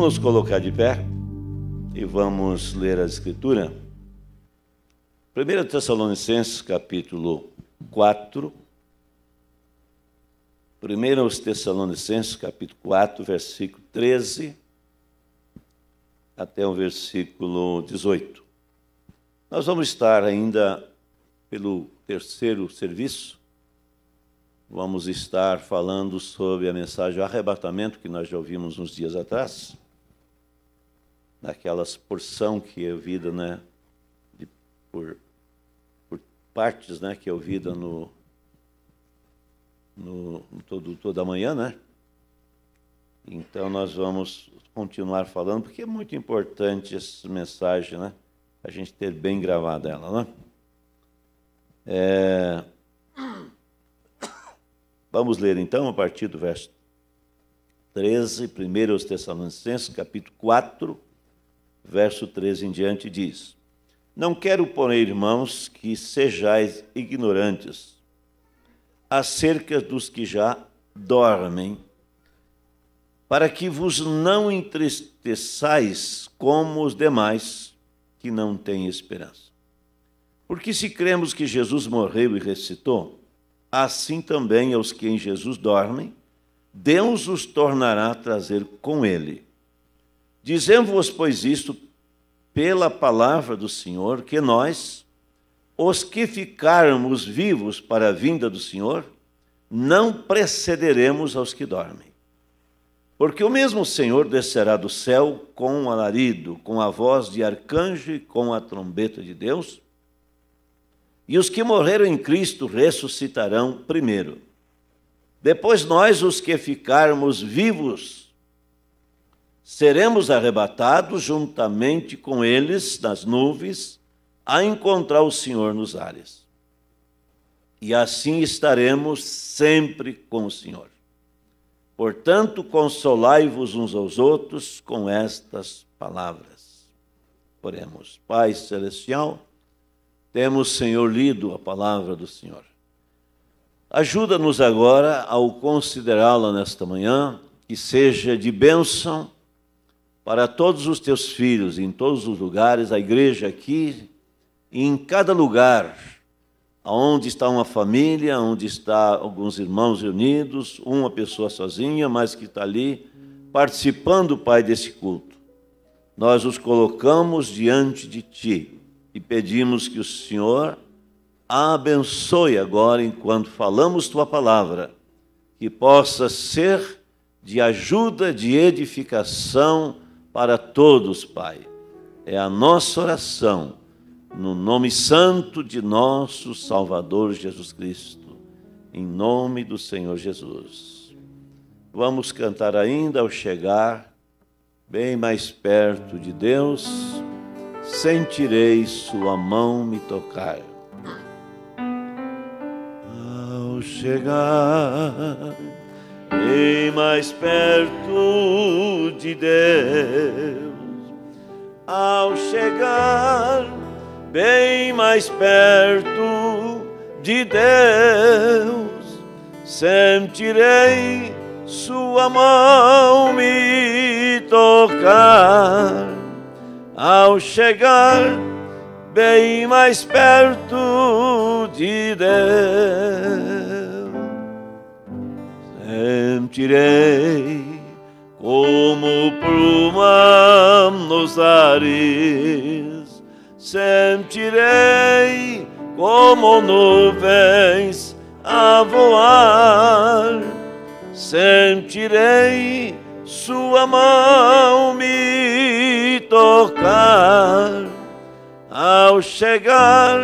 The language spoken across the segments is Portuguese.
Vamos nos colocar de pé e vamos ler a Escritura. 1 Tessalonicenses, capítulo 4. 1 Tessalonicenses, capítulo 4, versículo 13 até o versículo 18. Nós vamos estar ainda pelo terceiro serviço. Vamos estar falando sobre a mensagem do arrebatamento que nós já ouvimos uns dias atrás naquelas porção que é vida, né, de, por, por partes, né, que é ouvida no, no, no todo toda manhã, né? Então nós vamos continuar falando porque é muito importante essa mensagem, né? A gente ter bem gravada ela, né? É... Vamos ler então a partir do verso 13, 1 Tessalonicenses, capítulo 4, verso 13 em diante, diz: Não quero, porém, irmãos, que sejais ignorantes acerca dos que já dormem, para que vos não entristeçais como os demais que não têm esperança. Porque se cremos que Jesus morreu e ressuscitou, assim também aos que em Jesus dormem, Deus os tornará a trazer com ele Dizemos-vos, pois, isto pela palavra do Senhor, que nós, os que ficarmos vivos para a vinda do Senhor, não precederemos aos que dormem. Porque o mesmo Senhor descerá do céu com um alarido, com a voz de arcanjo e com a trombeta de Deus, e os que morreram em Cristo ressuscitarão primeiro. Depois nós, os que ficarmos vivos, seremos arrebatados juntamente com eles nas nuvens a encontrar o Senhor nos ares. E assim estaremos sempre com o Senhor. Portanto, consolai-vos uns aos outros com estas palavras. Oremos. Pai Celestial, temos, Senhor, lido a palavra do Senhor. Ajuda-nos agora ao considerá-la nesta manhã, que seja de bênção para todos os teus filhos, em todos os lugares, a igreja aqui, em cada lugar, onde está uma família, onde está alguns irmãos reunidos, uma pessoa sozinha, mas que está ali participando, Pai, desse culto. Nós os colocamos diante de Ti e pedimos que o Senhor abençoe agora, enquanto falamos Tua palavra, que possa ser de ajuda, de edificação, para todos, Pai. É a nossa oração, no nome santo de nosso Salvador Jesus Cristo, em nome do Senhor Jesus. Vamos cantar ainda ao chegar bem mais perto de Deus, sentirei Sua mão me tocar. Ao chegar bem mais perto de Deus. Ao chegar bem mais perto de Deus, sentirei Sua mão me tocar. Ao chegar bem mais perto de Deus sentirei como pluma nos ares, sentirei como nuvens a voar, sentirei sua mão me tocar ao chegar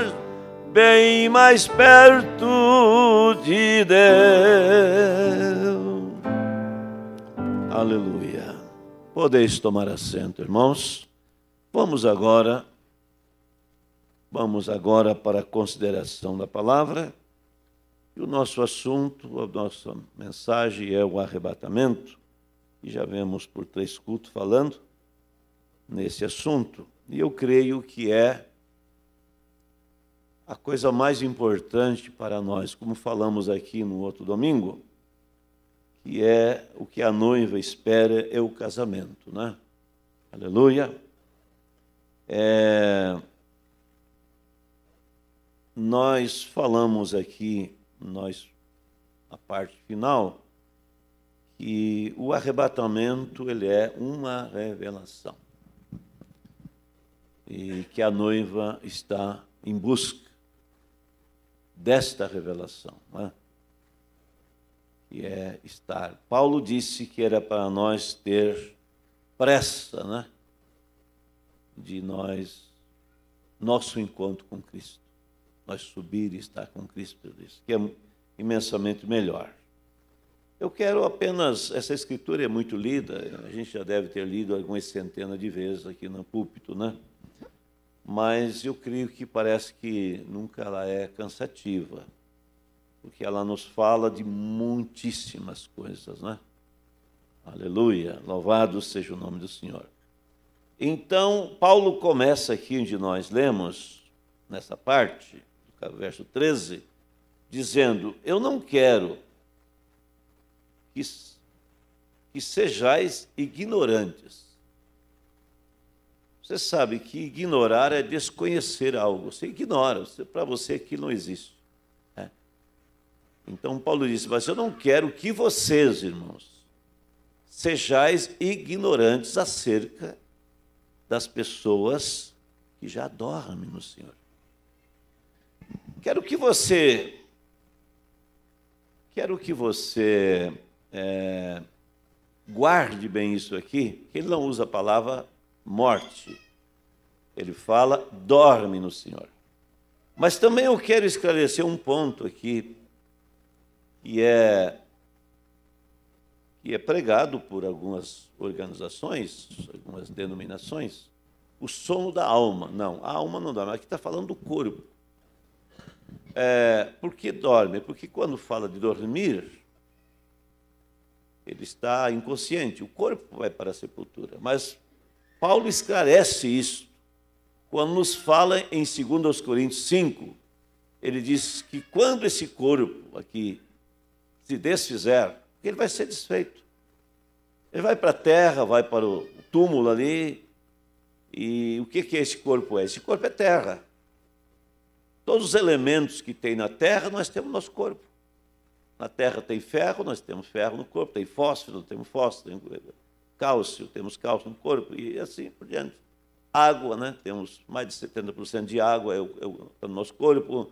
bem mais perto de Deus. Aleluia. Podeis tomar assento, irmãos. Vamos agora vamos agora para a consideração da palavra. E o nosso assunto, a nossa mensagem é o arrebatamento. E já vemos por três cultos falando nesse assunto. E eu creio que é a coisa mais importante para nós, como falamos aqui no outro domingo que é o que a noiva espera, é o casamento, né? Aleluia. É... Nós falamos aqui, nós, a parte final, que o arrebatamento ele é uma revelação e que a noiva está em busca desta revelação. Né? que é estar. Paulo disse que era para nós ter pressa, né? De nós, nosso encontro com Cristo. Nós subir e estar com Cristo, disse, que é imensamente melhor. Eu quero apenas, essa escritura é muito lida, a gente já deve ter lido algumas centenas de vezes aqui no púlpito, né? Mas eu creio que parece que nunca ela é cansativa porque ela nos fala de muitíssimas coisas, né? Aleluia, louvado seja o nome do Senhor. Então, Paulo começa aqui onde nós lemos, nessa parte, do verso 13, dizendo: Eu não quero que, que sejais ignorantes. Você sabe que ignorar é desconhecer algo. Você ignora, para você aquilo não existe. Então Paulo disse: Mas eu não quero que vocês, irmãos, sejais ignorantes acerca das pessoas que já dormem no Senhor. Quero que você. Quero que você. É, guarde bem isso aqui, ele não usa a palavra morte. Ele fala, dorme no Senhor. Mas também eu quero esclarecer um ponto aqui que é, e é pregado por algumas organizações, algumas denominações, o sono da alma. Não, a alma não dorme. Aqui está falando do corpo. É, por que dorme? Porque quando fala de dormir, ele está inconsciente, o corpo vai para a sepultura. Mas Paulo esclarece isso quando nos fala em 2 Coríntios 5. Ele diz que quando esse corpo aqui se desfizer, ele vai ser desfeito. Ele vai para a terra, vai para o túmulo ali. E o que, que é esse corpo é? Esse corpo é terra. Todos os elementos que tem na terra, nós temos no nosso corpo. Na terra tem ferro, nós temos ferro no corpo, tem fósforo, temos fósforo, tem cálcio, temos cálcio no corpo, e assim por diante. Água, né? temos mais de 70% de água é no é é nosso corpo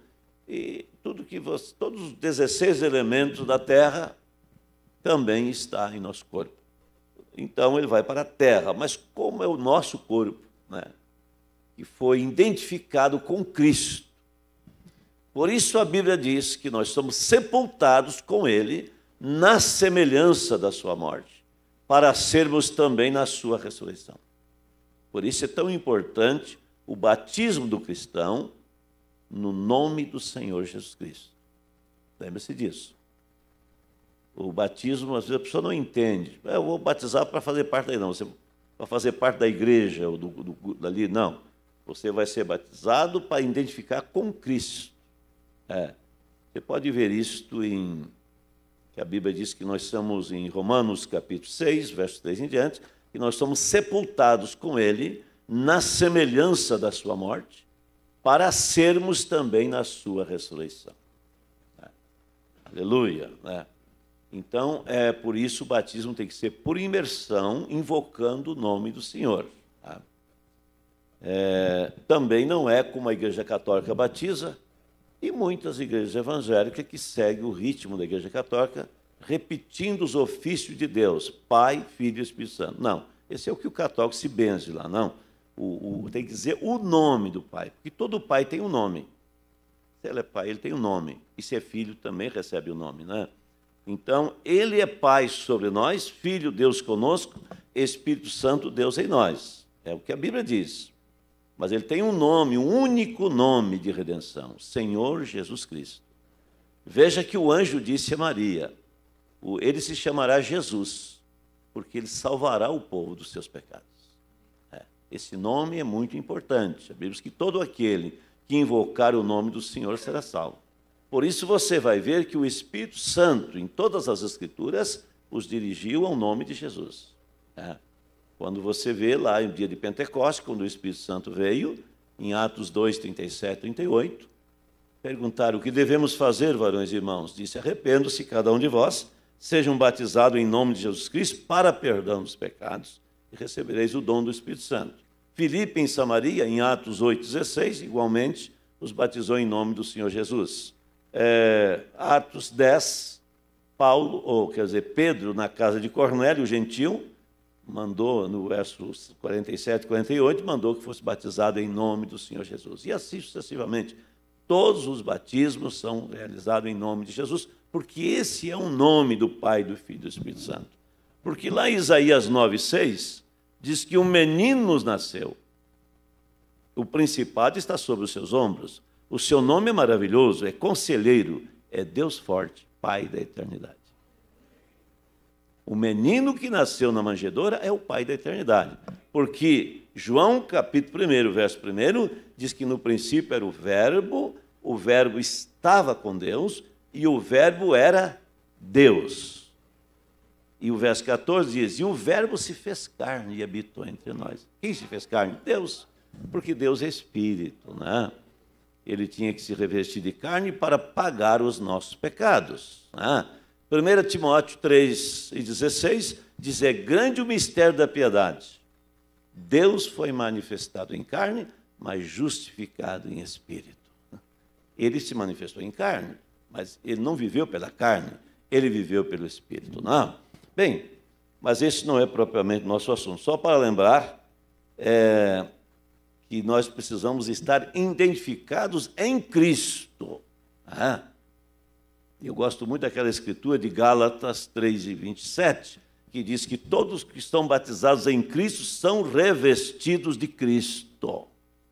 e tudo que você, todos os 16 elementos da terra também está em nosso corpo. Então ele vai para a terra, mas como é o nosso corpo, né? que foi identificado com Cristo. Por isso a Bíblia diz que nós somos sepultados com ele na semelhança da sua morte, para sermos também na sua ressurreição. Por isso é tão importante o batismo do cristão no nome do Senhor Jesus Cristo. Lembre-se disso. O batismo, às vezes, a pessoa não entende. É, eu vou batizar para fazer parte daí, não. Você, para fazer parte da igreja ou do, do, dali, não. Você vai ser batizado para identificar com Cristo. É. Você pode ver isto em. que a Bíblia diz que nós somos em Romanos capítulo 6, verso 3 em diante, que nós somos sepultados com Ele na semelhança da sua morte, para sermos também na sua ressurreição. Né? Aleluia. Né? Então, é por isso o batismo tem que ser por imersão, invocando o nome do Senhor. Tá? É, também não é como a Igreja Católica batiza e muitas igrejas evangélicas que seguem o ritmo da Igreja Católica, repetindo os ofícios de Deus, Pai, Filho e Espírito Santo. Não, esse é o que o católico se benze lá, não o, o, tem que dizer o nome do pai, porque todo pai tem um nome. Se ele é pai, ele tem um nome. E se é filho, também recebe o um nome, né? Então, ele é pai sobre nós, filho Deus conosco, Espírito Santo Deus em nós. É o que a Bíblia diz. Mas ele tem um nome, um único nome de redenção: Senhor Jesus Cristo. Veja que o anjo disse a Maria: Ele se chamará Jesus, porque ele salvará o povo dos seus pecados. Esse nome é muito importante. Sabemos que todo aquele que invocar o nome do Senhor será salvo. Por isso você vai ver que o Espírito Santo, em todas as Escrituras, os dirigiu ao nome de Jesus. É. Quando você vê lá no dia de Pentecostes, quando o Espírito Santo veio, em Atos 2, 37, 38, perguntaram: O que devemos fazer, varões e irmãos? Disse: Arrependo-se cada um de vós, sejam batizados em nome de Jesus Cristo para perdão dos pecados e recebereis o dom do Espírito Santo. Filipe em Samaria, em Atos 8,16, igualmente, os batizou em nome do Senhor Jesus. É, Atos 10, Paulo, ou quer dizer, Pedro, na casa de Cornélio, gentil, mandou, no verso 47 e 48, mandou que fosse batizado em nome do Senhor Jesus. E assim sucessivamente. Todos os batismos são realizados em nome de Jesus, porque esse é o nome do Pai, do Filho e do Espírito Santo. Porque lá em Isaías 9, 6, diz que um menino nos nasceu. O principado está sobre os seus ombros. O seu nome é maravilhoso, é conselheiro, é Deus forte, Pai da eternidade. O menino que nasceu na manjedoura é o Pai da eternidade. Porque João, capítulo 1, verso 1, diz que no princípio era o Verbo, o Verbo estava com Deus e o Verbo era Deus. E o verso 14 diz: E o Verbo se fez carne e habitou entre nós. Quem se fez carne? Deus. Porque Deus é espírito, né? Ele tinha que se revestir de carne para pagar os nossos pecados. Né? 1 Timóteo 3 e 16 diz: É grande o mistério da piedade. Deus foi manifestado em carne, mas justificado em espírito. Ele se manifestou em carne, mas ele não viveu pela carne, ele viveu pelo espírito, não. Bem, mas esse não é propriamente nosso assunto. Só para lembrar é, que nós precisamos estar identificados em Cristo. Ah, eu gosto muito daquela escritura de Gálatas 3 e 27, que diz que todos que estão batizados em Cristo são revestidos de Cristo.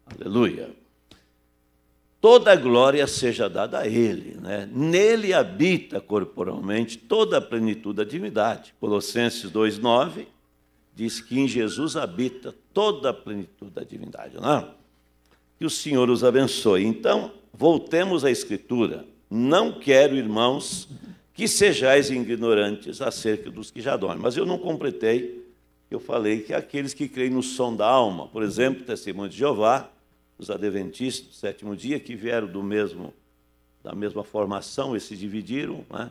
Aleluia toda a glória seja dada a Ele. Né? Nele habita corporalmente toda a plenitude da divindade. Colossenses 2,9 diz que em Jesus habita toda a plenitude da divindade. Não? É? Que o Senhor os abençoe. Então, voltemos à Escritura. Não quero, irmãos, que sejais ignorantes acerca dos que já dormem. Mas eu não completei. Eu falei que aqueles que creem no som da alma, por exemplo, testemunho de Jeová, os adventistas do sétimo dia, que vieram do mesmo, da mesma formação e se dividiram, né?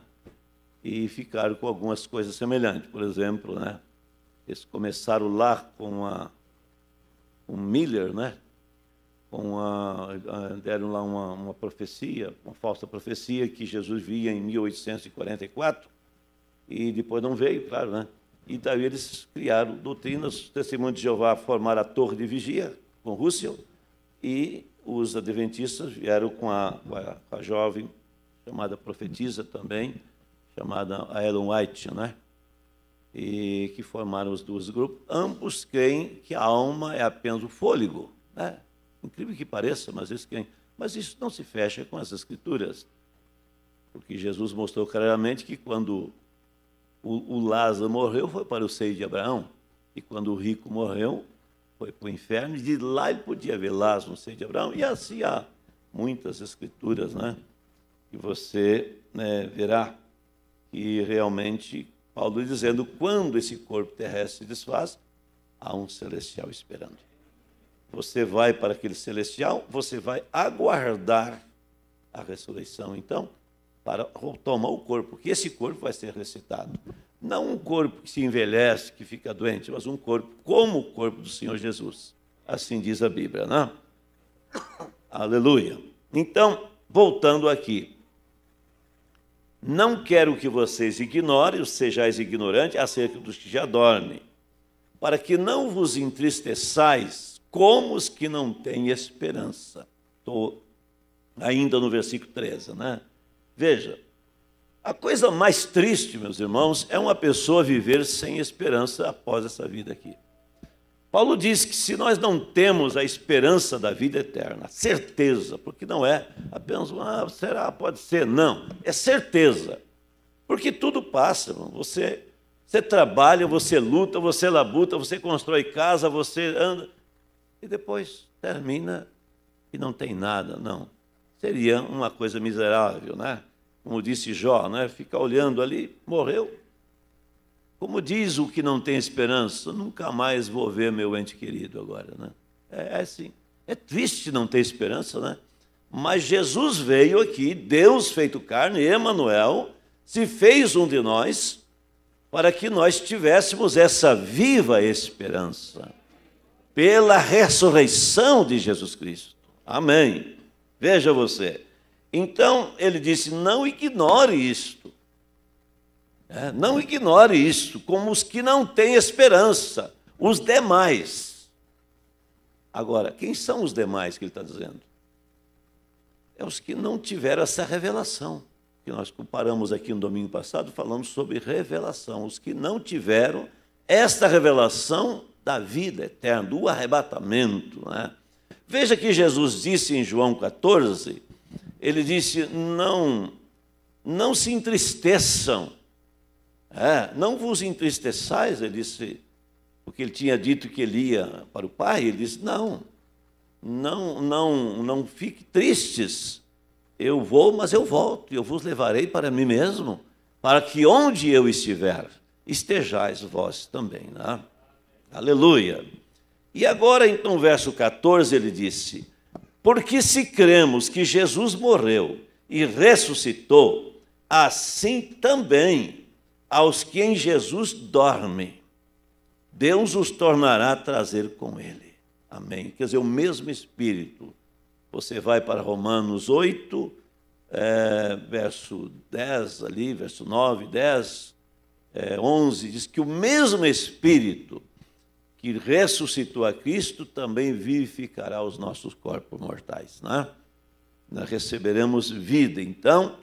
e ficaram com algumas coisas semelhantes. Por exemplo, né? eles começaram lá com a, um Miller, né? com a, deram lá uma, uma profecia, uma falsa profecia que Jesus via em 1844, e depois não veio, claro, né? E daí eles criaram doutrinas, o testemunho de Jeová formaram a torre de vigia com Russell, e os adventistas vieram com a, com a jovem chamada profetisa também, chamada Ellen White, né? e que formaram os dois grupos, ambos creem que a alma é apenas o fôlego. Né? Incrível que pareça, mas isso quem, Mas isso não se fecha com as escrituras, porque Jesus mostrou claramente que quando o, o Lázaro morreu foi para o seio de Abraão, e quando o rico morreu foi para o inferno e de lá ele podia ver Lázaro no seio de Abraão. E assim há muitas escrituras, né? E você né, verá que realmente Paulo dizendo quando esse corpo terrestre se desfaz, há um celestial esperando. Você vai para aquele celestial, você vai aguardar a ressurreição, então, para tomar o corpo, que esse corpo vai ser ressuscitado. Não um corpo que se envelhece, que fica doente, mas um corpo como o corpo do Senhor Jesus. Assim diz a Bíblia, não né? Aleluia. Então, voltando aqui. Não quero que vocês ignorem, ou sejais ignorantes, acerca dos que já dormem, para que não vos entristeçais como os que não têm esperança. Estou ainda no versículo 13, né? Veja, a coisa mais triste, meus irmãos, é uma pessoa viver sem esperança após essa vida aqui. Paulo diz que se nós não temos a esperança da vida eterna, certeza, porque não é apenas uma, ah, será, pode ser, não, é certeza. Porque tudo passa, você, você trabalha, você luta, você labuta, você constrói casa, você anda, e depois termina e não tem nada, não. Seria uma coisa miserável, né? como disse Jó, né? Fica olhando ali, morreu. Como diz o que não tem esperança, nunca mais vou ver meu ente querido agora. Né? É, é assim. É triste não ter esperança, né? Mas Jesus veio aqui, Deus feito carne, Emanuel, se fez um de nós para que nós tivéssemos essa viva esperança pela ressurreição de Jesus Cristo. Amém. Veja você, então ele disse: não ignore isto. É, não ignore isto, como os que não têm esperança, os demais. Agora, quem são os demais que ele está dizendo? É os que não tiveram essa revelação. Que nós comparamos aqui no domingo passado, falando sobre revelação. Os que não tiveram esta revelação da vida eterna, do arrebatamento. Né? Veja que Jesus disse em João 14, ele disse: Não, não se entristeçam. É, não vos entristeçais, ele disse, porque ele tinha dito que ele ia para o Pai, ele disse: Não, não, não, não fique tristes. Eu vou, mas eu volto, eu vos levarei para mim mesmo, para que onde eu estiver, estejais vós também. Né? Aleluia. E agora, então, verso 14, ele disse: porque se cremos que Jesus morreu e ressuscitou, assim também aos que em Jesus dormem, Deus os tornará a trazer com ele. Amém. Quer dizer, o mesmo Espírito. Você vai para Romanos 8, é, verso 10 ali, verso 9, 10, é, 11, diz que o mesmo Espírito que ressuscitou a Cristo também vivificará os nossos corpos mortais. Né? Nós receberemos vida. Então,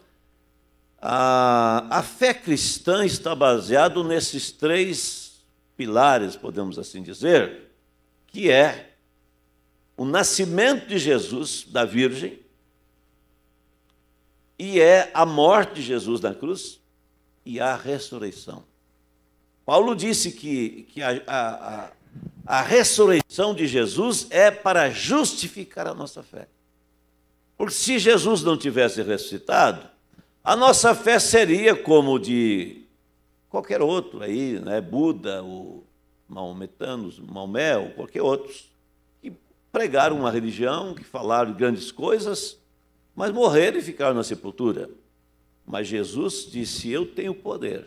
a, a fé cristã está baseada nesses três pilares, podemos assim dizer, que é o nascimento de Jesus da Virgem e é a morte de Jesus na cruz e a ressurreição. Paulo disse que, que a, a, a ressurreição de Jesus é para justificar a nossa fé. Porque se Jesus não tivesse ressuscitado, a nossa fé seria como de qualquer outro aí, né? Buda, o maometanos, Maomé, ou qualquer outros, que pregaram uma religião, que falaram grandes coisas, mas morreram e ficaram na sepultura. Mas Jesus disse: Eu tenho poder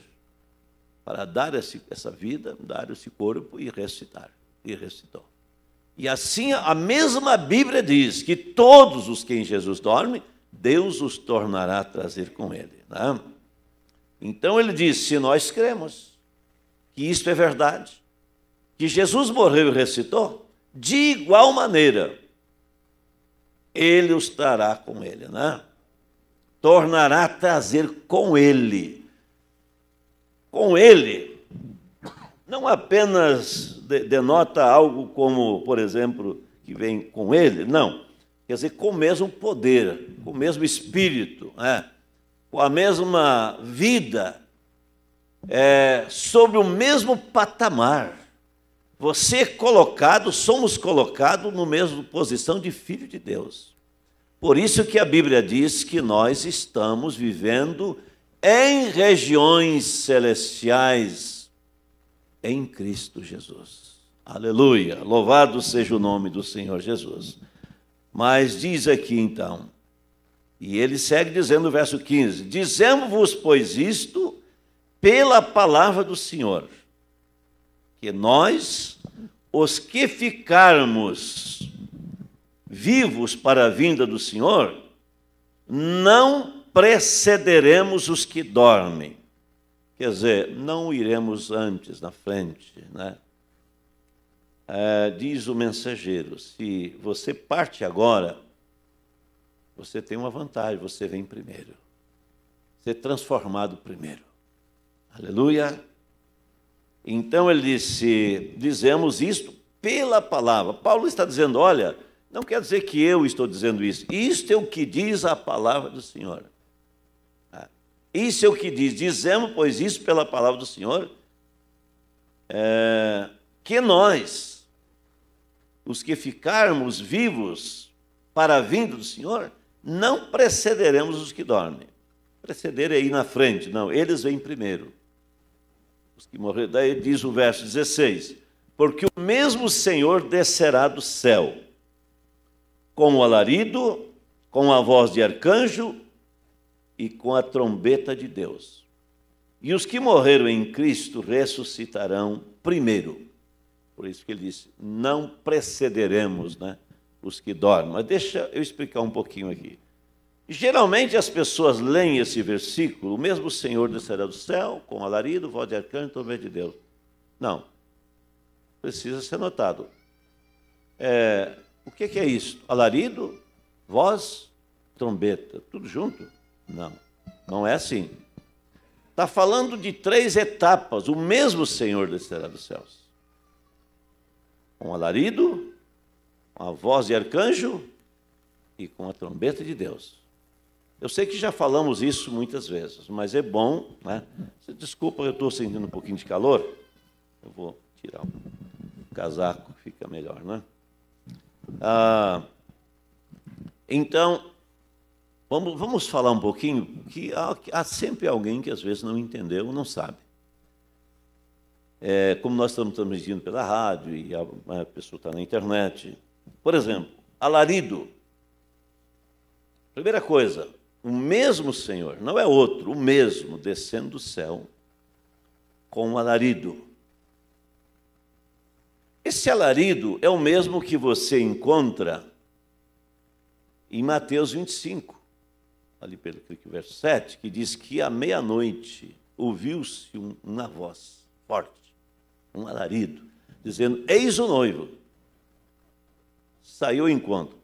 para dar esse, essa vida, dar esse corpo e ressuscitar. E ressuscitou. E assim a mesma Bíblia diz que todos os que em Jesus dormem, Deus os tornará a trazer com ele. Né? Então ele diz: se nós cremos que isto é verdade, que Jesus morreu e ressuscitou, de igual maneira, ele os trará com ele, né? tornará a trazer com ele com ele não apenas de, denota algo como, por exemplo, que vem com ele, não. Quer dizer, com o mesmo poder, com o mesmo espírito, né? com a mesma vida, é, sobre o mesmo patamar. Você é colocado, somos colocados no mesmo posição de filho de Deus. Por isso que a Bíblia diz que nós estamos vivendo em regiões celestiais em Cristo Jesus. Aleluia! Louvado seja o nome do Senhor Jesus. Mas diz aqui então, e ele segue dizendo o verso 15: Dizemos-vos, pois, isto pela palavra do Senhor, que nós, os que ficarmos vivos para a vinda do Senhor, não precederemos os que dormem. Quer dizer, não iremos antes, na frente. Né? É, diz o mensageiro: se você parte agora, você tem uma vantagem, você vem primeiro. Ser transformado primeiro. Aleluia. Então ele disse: dizemos isto pela palavra. Paulo está dizendo: olha, não quer dizer que eu estou dizendo isso, isto é o que diz a palavra do Senhor. Isso é o que diz. Dizemos, pois, isso pela palavra do Senhor, é, que nós, os que ficarmos vivos para a vinda do Senhor, não precederemos os que dormem. Preceder é ir na frente, não, eles vêm primeiro. Os que morreram, daí diz o verso 16: Porque o mesmo Senhor descerá do céu, com o alarido, com a voz de arcanjo e com a trombeta de Deus. E os que morreram em Cristo ressuscitarão primeiro. Por isso que ele disse: não precederemos né, os que dormem. Mas deixa eu explicar um pouquinho aqui. Geralmente as pessoas leem esse versículo, o mesmo Senhor descerá do céu, com alarido, voz de arcanjo, trombeta de Deus. Não. Precisa ser notado. É, o que é isso? Alarido, voz, trombeta, tudo junto. Não, não é assim. Está falando de três etapas, o mesmo Senhor descerá dos céus. Com um alarido, com a voz de arcanjo e com a trombeta de Deus. Eu sei que já falamos isso muitas vezes, mas é bom, né? Desculpa, eu estou sentindo um pouquinho de calor. Eu vou tirar o casaco, fica melhor, né? Ah, então, Vamos, vamos falar um pouquinho, que há, há, sempre alguém que às vezes não entendeu ou não sabe. É, como nós estamos transmitindo pela rádio e a, a pessoa está na internet. Por exemplo, alarido. Primeira coisa, o mesmo Senhor, não é outro, o mesmo, descendo do céu com um alarido. Esse alarido é o mesmo que você encontra em Mateus 25 ali pelo verso 7, que diz que à meia-noite ouviu-se uma voz forte, um alarido, dizendo: Eis o noivo. Saiu o encontro.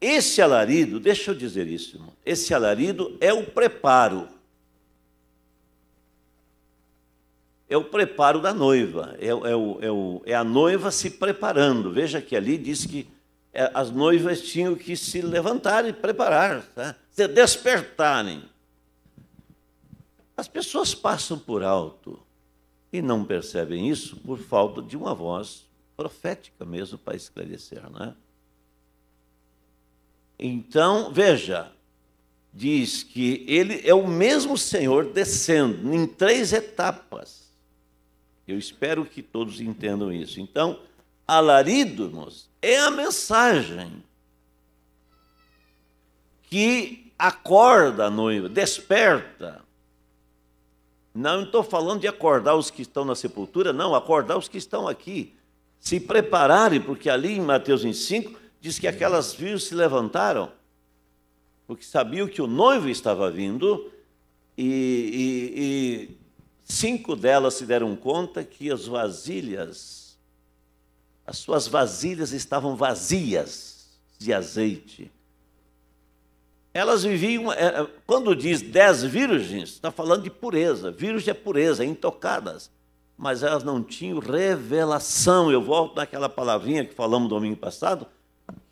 Esse alarido, deixa eu dizer isso, irmão, esse alarido é o preparo. É o preparo da noiva, é, é, o, é, o, é a noiva se preparando. Veja que ali diz que é, as noivas tinham que se levantar e preparar. Tá? se despertarem. As pessoas passam por alto e não percebem isso por falta de uma voz profética mesmo para esclarecer, né? Então, veja, diz que ele é o mesmo Senhor descendo em três etapas. Eu espero que todos entendam isso. Então, alaridos é a mensagem que Acorda, noiva, desperta. Não estou falando de acordar os que estão na sepultura, não, acordar os que estão aqui. Se prepararem, porque ali em Mateus 25 diz que aquelas viúvas se levantaram, porque sabiam que o noivo estava vindo, e, e, e cinco delas se deram conta que as vasilhas, as suas vasilhas estavam vazias de azeite elas viviam, é, é, quando diz dez virgens, está falando de pureza. Virgem é pureza, é intocadas. Mas elas não tinham revelação. Eu volto naquela palavrinha que falamos domingo passado,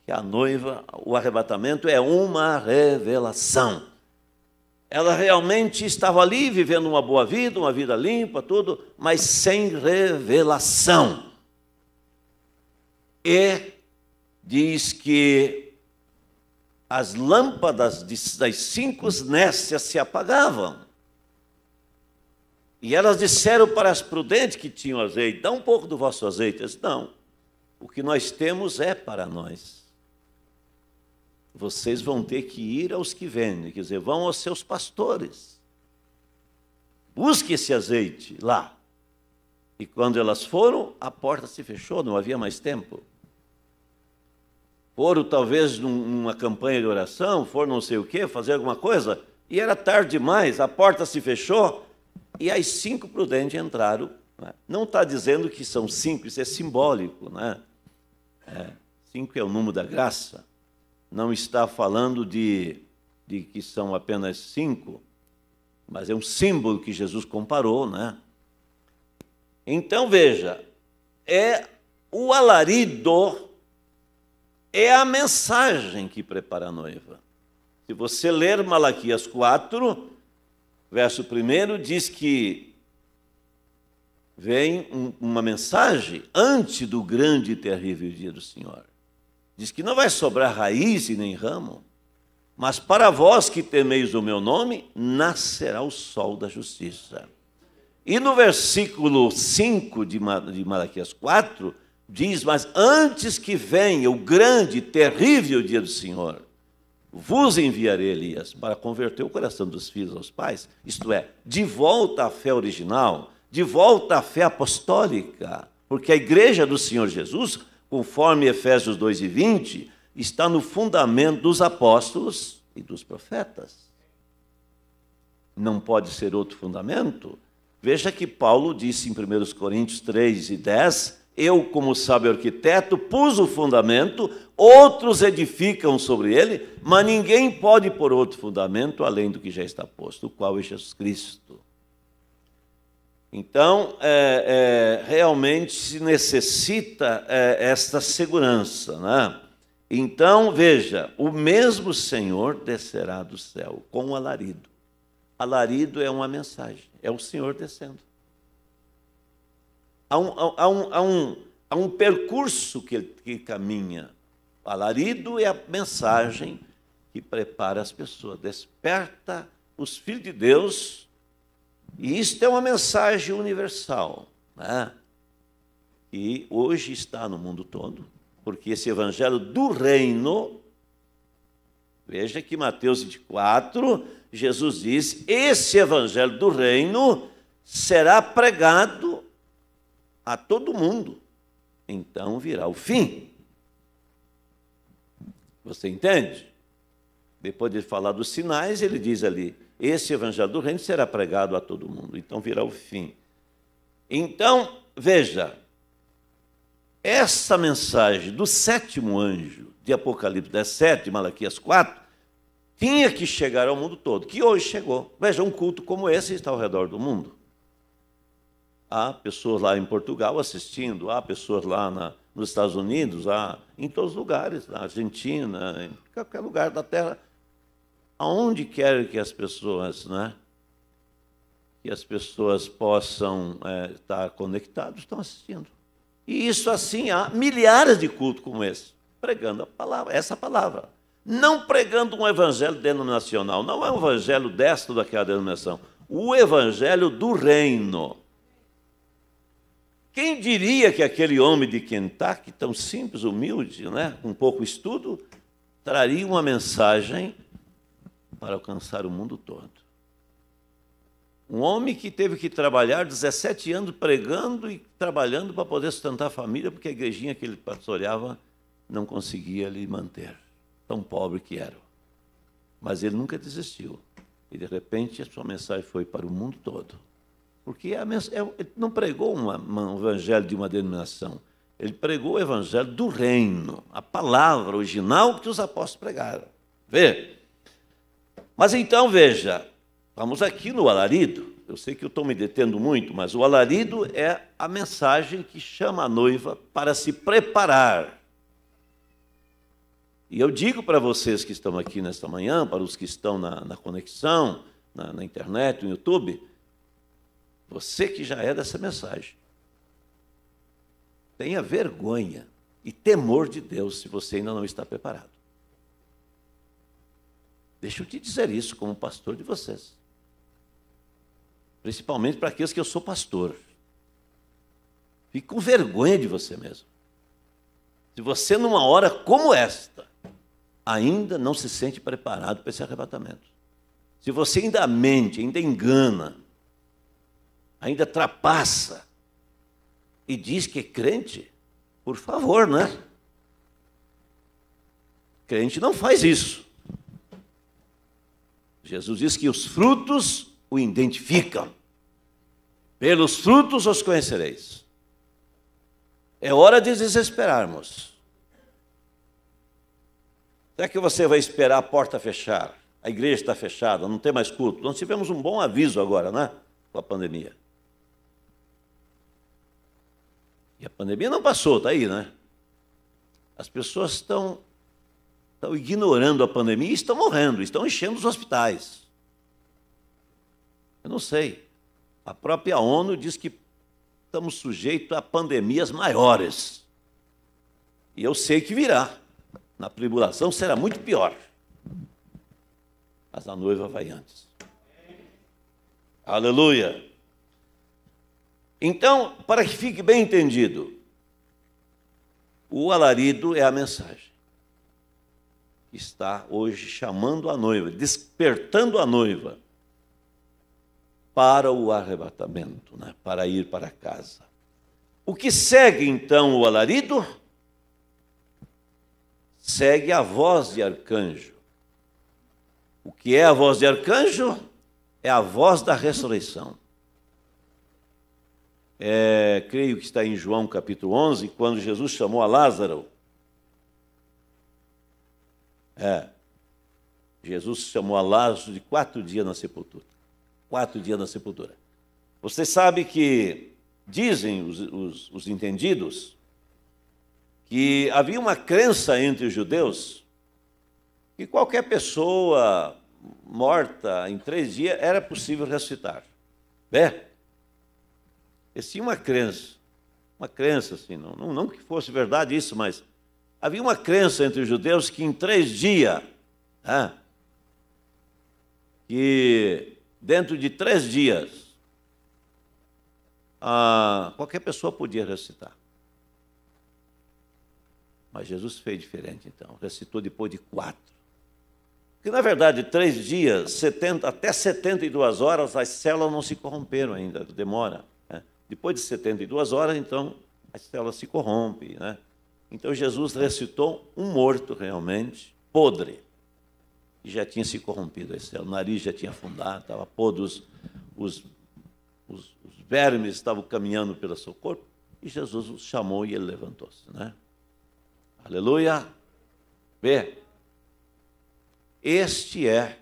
que a noiva, o arrebatamento é uma revelação. Ela realmente estava ali vivendo uma boa vida, uma vida limpa, tudo, mas sem revelação. E diz que as lâmpadas das cinco nécias se apagavam. E elas disseram para as prudentes que tinham azeite: dá um pouco do vosso azeite. Eles, não, o que nós temos é para nós. Vocês vão ter que ir aos que vendem, quer dizer, vão aos seus pastores. Busque esse azeite lá. E quando elas foram, a porta se fechou, não havia mais tempo foram talvez numa campanha de oração, foram não sei o quê, fazer alguma coisa, e era tarde demais, a porta se fechou, e as cinco prudentes entraram. Né? Não está dizendo que são cinco, isso é simbólico. Né? É, cinco é o número da graça. Não está falando de, de que são apenas cinco, mas é um símbolo que Jesus comparou. Né? Então, veja, é o alarido é a mensagem que prepara a noiva. Se você ler Malaquias 4, verso 1, diz que vem uma mensagem antes do grande e terrível dia do Senhor. Diz que não vai sobrar raiz e nem ramo, mas para vós que temeis o meu nome, nascerá o sol da justiça. E no versículo 5 de Malaquias 4, diz: Mas antes que venha o grande, terrível dia do Senhor, vos enviarei Elias para converter o coração dos filhos aos pais, isto é, de volta à fé original, de volta à fé apostólica, porque a igreja do Senhor Jesus, conforme Efésios 2 e 20, está no fundamento dos apóstolos e dos profetas. Não pode ser outro fundamento. Veja que Paulo disse em 1 Coríntios 3 e 10 eu, como sábio arquiteto, pus o fundamento, outros edificam sobre ele, mas ninguém pode pôr outro fundamento além do que já está posto, o qual é Jesus Cristo. Então, é, é, realmente se necessita é, esta segurança. Né? Então, veja: o mesmo Senhor descerá do céu com um alarido. Alarido é uma mensagem, é o Senhor descendo há um, há um, há um, há um percurso que, que caminha. O alarido é a mensagem que prepara as pessoas, desperta os filhos de Deus. E isto é uma mensagem universal, né? e hoje está no mundo todo, porque esse evangelho do reino, veja que Mateus 24, Jesus diz: esse evangelho do reino será pregado a todo mundo, então virá o fim. Você entende? Depois de falar dos sinais, ele diz ali: esse evangelho do reino será pregado a todo mundo, então virá o fim. Então, veja, essa mensagem do sétimo anjo de Apocalipse 17, Malaquias 4, tinha que chegar ao mundo todo, que hoje chegou. Veja, um culto como esse está ao redor do mundo há pessoas lá em Portugal assistindo, há pessoas lá na, nos Estados Unidos, há em todos os lugares, na Argentina, em qualquer lugar da Terra, aonde quer que as pessoas, né, que as pessoas possam é, estar conectadas, estão assistindo. E isso assim há milhares de cultos como esse, pregando a palavra, essa palavra. Não pregando um evangelho denominacional, não é um evangelho desta ou daquela denominação, o evangelho do reino quem diria que aquele homem de Kentucky, tão simples, humilde, né, com pouco estudo, traria uma mensagem para alcançar o mundo todo? Um homem que teve que trabalhar 17 anos pregando e trabalhando para poder sustentar a família, porque a igrejinha que ele pastoreava não conseguia lhe manter, tão pobre que era. Mas ele nunca desistiu. E de repente a sua mensagem foi para o mundo todo. Porque é ele não pregou uma, um evangelho de uma denominação, ele pregou o evangelho do reino, a palavra original que os apóstolos pregaram. Vê? Mas então, veja, vamos aqui no alarido. Eu sei que eu estou me detendo muito, mas o alarido é a mensagem que chama a noiva para se preparar. E eu digo para vocês que estão aqui nesta manhã, para os que estão na, na conexão, na, na internet, no YouTube, você que já é dessa mensagem. Tenha vergonha e temor de Deus se você ainda não está preparado. Deixa eu te dizer isso como pastor de vocês. Principalmente para aqueles que eu sou pastor. Fique com vergonha de você mesmo. Se você, numa hora como esta, ainda não se sente preparado para esse arrebatamento, se você ainda mente, ainda engana, ainda trapassa e diz que é crente, por favor, né? Crente não faz isso. Jesus diz que os frutos o identificam. Pelos frutos os conhecereis. É hora de desesperarmos. Será que você vai esperar a porta fechar? A igreja está fechada, não tem mais culto. Nós tivemos um bom aviso agora, né? Com a pandemia. E a pandemia não passou, está aí, né? As pessoas estão, estão ignorando a pandemia e estão morrendo, estão enchendo os hospitais. Eu não sei. A própria ONU diz que estamos sujeitos a pandemias maiores. E eu sei que virá. Na tribulação será muito pior. Mas a noiva vai antes. Aleluia! Então, para que fique bem entendido, o alarido é a mensagem que está hoje chamando a noiva, despertando a noiva para o arrebatamento, né? para ir para casa. O que segue então o alarido? Segue a voz de arcanjo. O que é a voz de arcanjo? É a voz da ressurreição é, creio que está em João capítulo 11, quando Jesus chamou a Lázaro. É, Jesus chamou a Lázaro de quatro dias na sepultura. Quatro dias na sepultura. Você sabe que dizem os, os, os entendidos que havia uma crença entre os judeus que qualquer pessoa morta em três dias era possível ressuscitar. Né? Eles tinham uma crença, uma crença assim, não, não, não que fosse verdade isso, mas havia uma crença entre os judeus que em três dias, né, que dentro de três dias, ah, qualquer pessoa podia recitar. Mas Jesus fez diferente então, recitou depois de quatro. Porque, na verdade, três dias, 70, até 72 horas, as células não se corromperam ainda, demora. Depois de 72 horas, então, a estela se corrompe. Né? Então, Jesus ressuscitou um morto realmente, podre, já tinha se corrompido a estela. O nariz já tinha afundado, estava podre, os, os, os, os vermes estavam caminhando pelo seu corpo. E Jesus os chamou e ele levantou-se. Né? Aleluia! Vê! Este é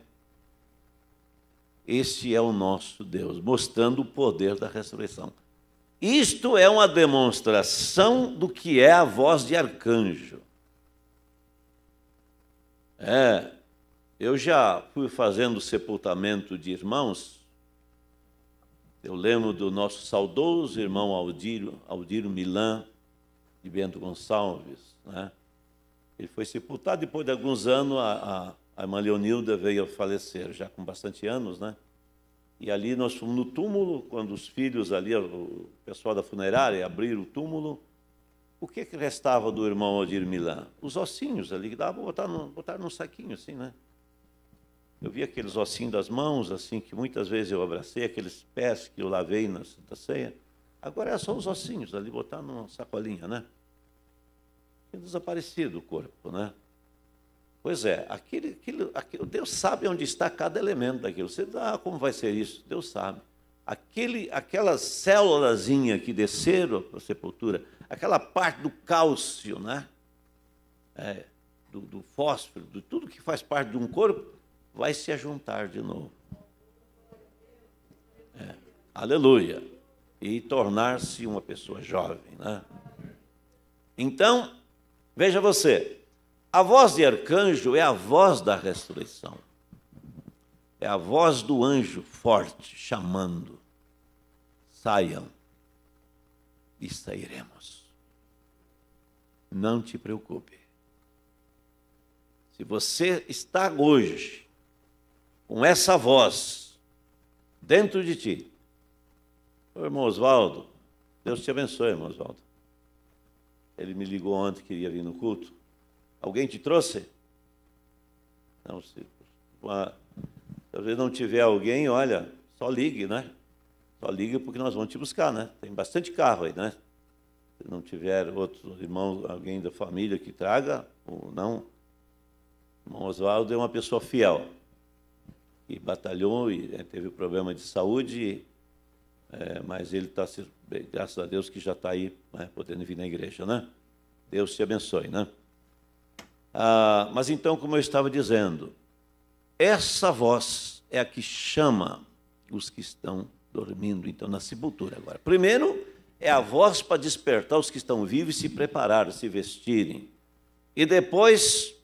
este é o nosso Deus, mostrando o poder da ressurreição. Isto é uma demonstração do que é a voz de arcanjo. É, eu já fui fazendo sepultamento de irmãos. Eu lembro do nosso saudoso irmão Aldiro, Aldiro Milan, de Bento Gonçalves. Né? Ele foi sepultado depois de alguns anos, a, a, a irmã Leonilda veio a falecer, já com bastante anos, né? E ali nós fomos no túmulo, quando os filhos ali, o pessoal da funerária, abriram o túmulo. O que, é que restava do irmão Odir Milan? Os ossinhos ali, que dava para botar, num, saquinho assim, né? Eu vi aqueles ossinhos das mãos, assim, que muitas vezes eu abracei, aqueles pés que eu lavei na Santa Ceia. Agora é só os ossinhos ali, botar numa sacolinha, né? Tinha é desaparecido o corpo, né? Pois é, aquilo, aquilo, aquilo, Deus sabe onde está cada elemento daquilo. Você dá, ah, como vai ser isso? Deus sabe. Aquele, aquelas célulazinha que desceram para a sepultura, aquela parte do cálcio, né? É, do, do, fósforo, de tudo que faz parte de um corpo, vai se ajuntar de novo. É, aleluia. E tornar-se uma pessoa jovem. Né? Então, veja você, a voz de arcanjo é a voz da ressurreição. É a voz do anjo forte chamando: saiam e sairemos. Não te preocupe. Se você está hoje com essa voz dentro de ti, Ô, irmão Oswaldo, Deus te abençoe, irmão Oswaldo. Ele me ligou ontem que ia vir no culto. Alguém te trouxe? Não, se uma, às vezes não tiver alguém, olha, só ligue, né? Só ligue porque nós vamos te buscar, né? Tem bastante carro aí, né? Se não tiver outro irmão, alguém da família que traga, ou não. O irmão Oswaldo é uma pessoa fiel. E batalhou, e eh, teve problema de saúde, é, mas ele está, graças a Deus, que já está aí, né, podendo vir na igreja, né? Deus te abençoe, né? Ah, mas então, como eu estava dizendo, essa voz é a que chama os que estão dormindo, então, na sepultura agora. Primeiro, é a voz para despertar os que estão vivos e se preparar, se vestirem. E depois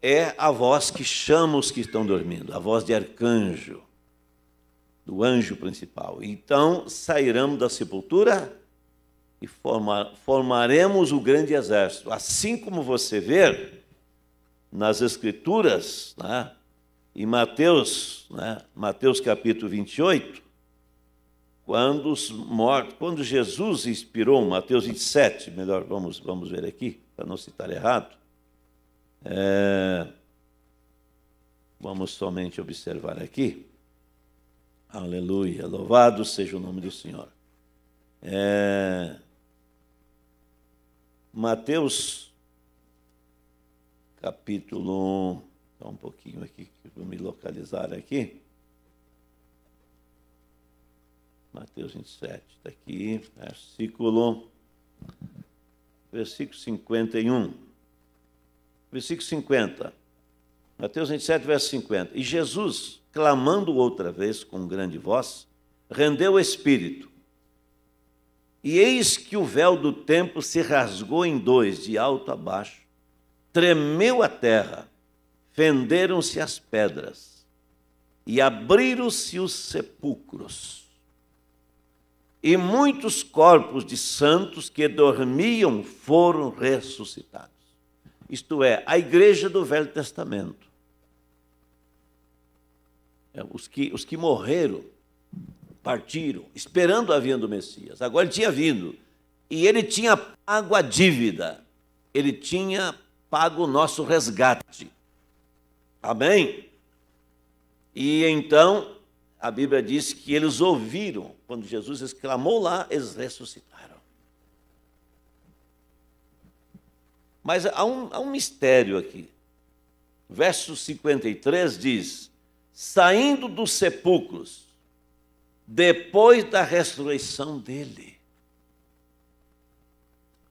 é a voz que chama os que estão dormindo, a voz de arcanjo, do anjo principal. Então sairão da sepultura e formar, formaremos o grande exército. Assim como você vê nas Escrituras, né, em Mateus, né, Mateus capítulo 28, quando, os mortos, quando Jesus inspirou, Mateus 27, melhor, vamos, vamos ver aqui, para não citar errado, é, vamos somente observar aqui. Aleluia, louvado seja o nome do Senhor. É, Mateus, capítulo 1, só um pouquinho aqui, que vou me localizar aqui. Mateus 27, está aqui, versículo, versículo 51. Versículo 50. Mateus 27, verso 50. E Jesus, clamando outra vez com grande voz, rendeu o espírito. E eis que o véu do templo se rasgou em dois, de alto a baixo. Tremeu a terra, fenderam-se as pedras e abriram-se os sepulcros. E muitos corpos de santos que dormiam foram ressuscitados. Isto é, a igreja do Velho Testamento. É, os, que, os que morreram partiram, esperando a vinda do Messias. Agora ele tinha vindo e ele tinha pago a dívida, ele tinha pago o nosso resgate. Amém? E então a Bíblia diz que eles ouviram, quando Jesus exclamou lá, eles ressuscitaram. Mas há um, há um mistério aqui. Verso 53 diz: saindo dos sepulcros, depois da ressurreição dele.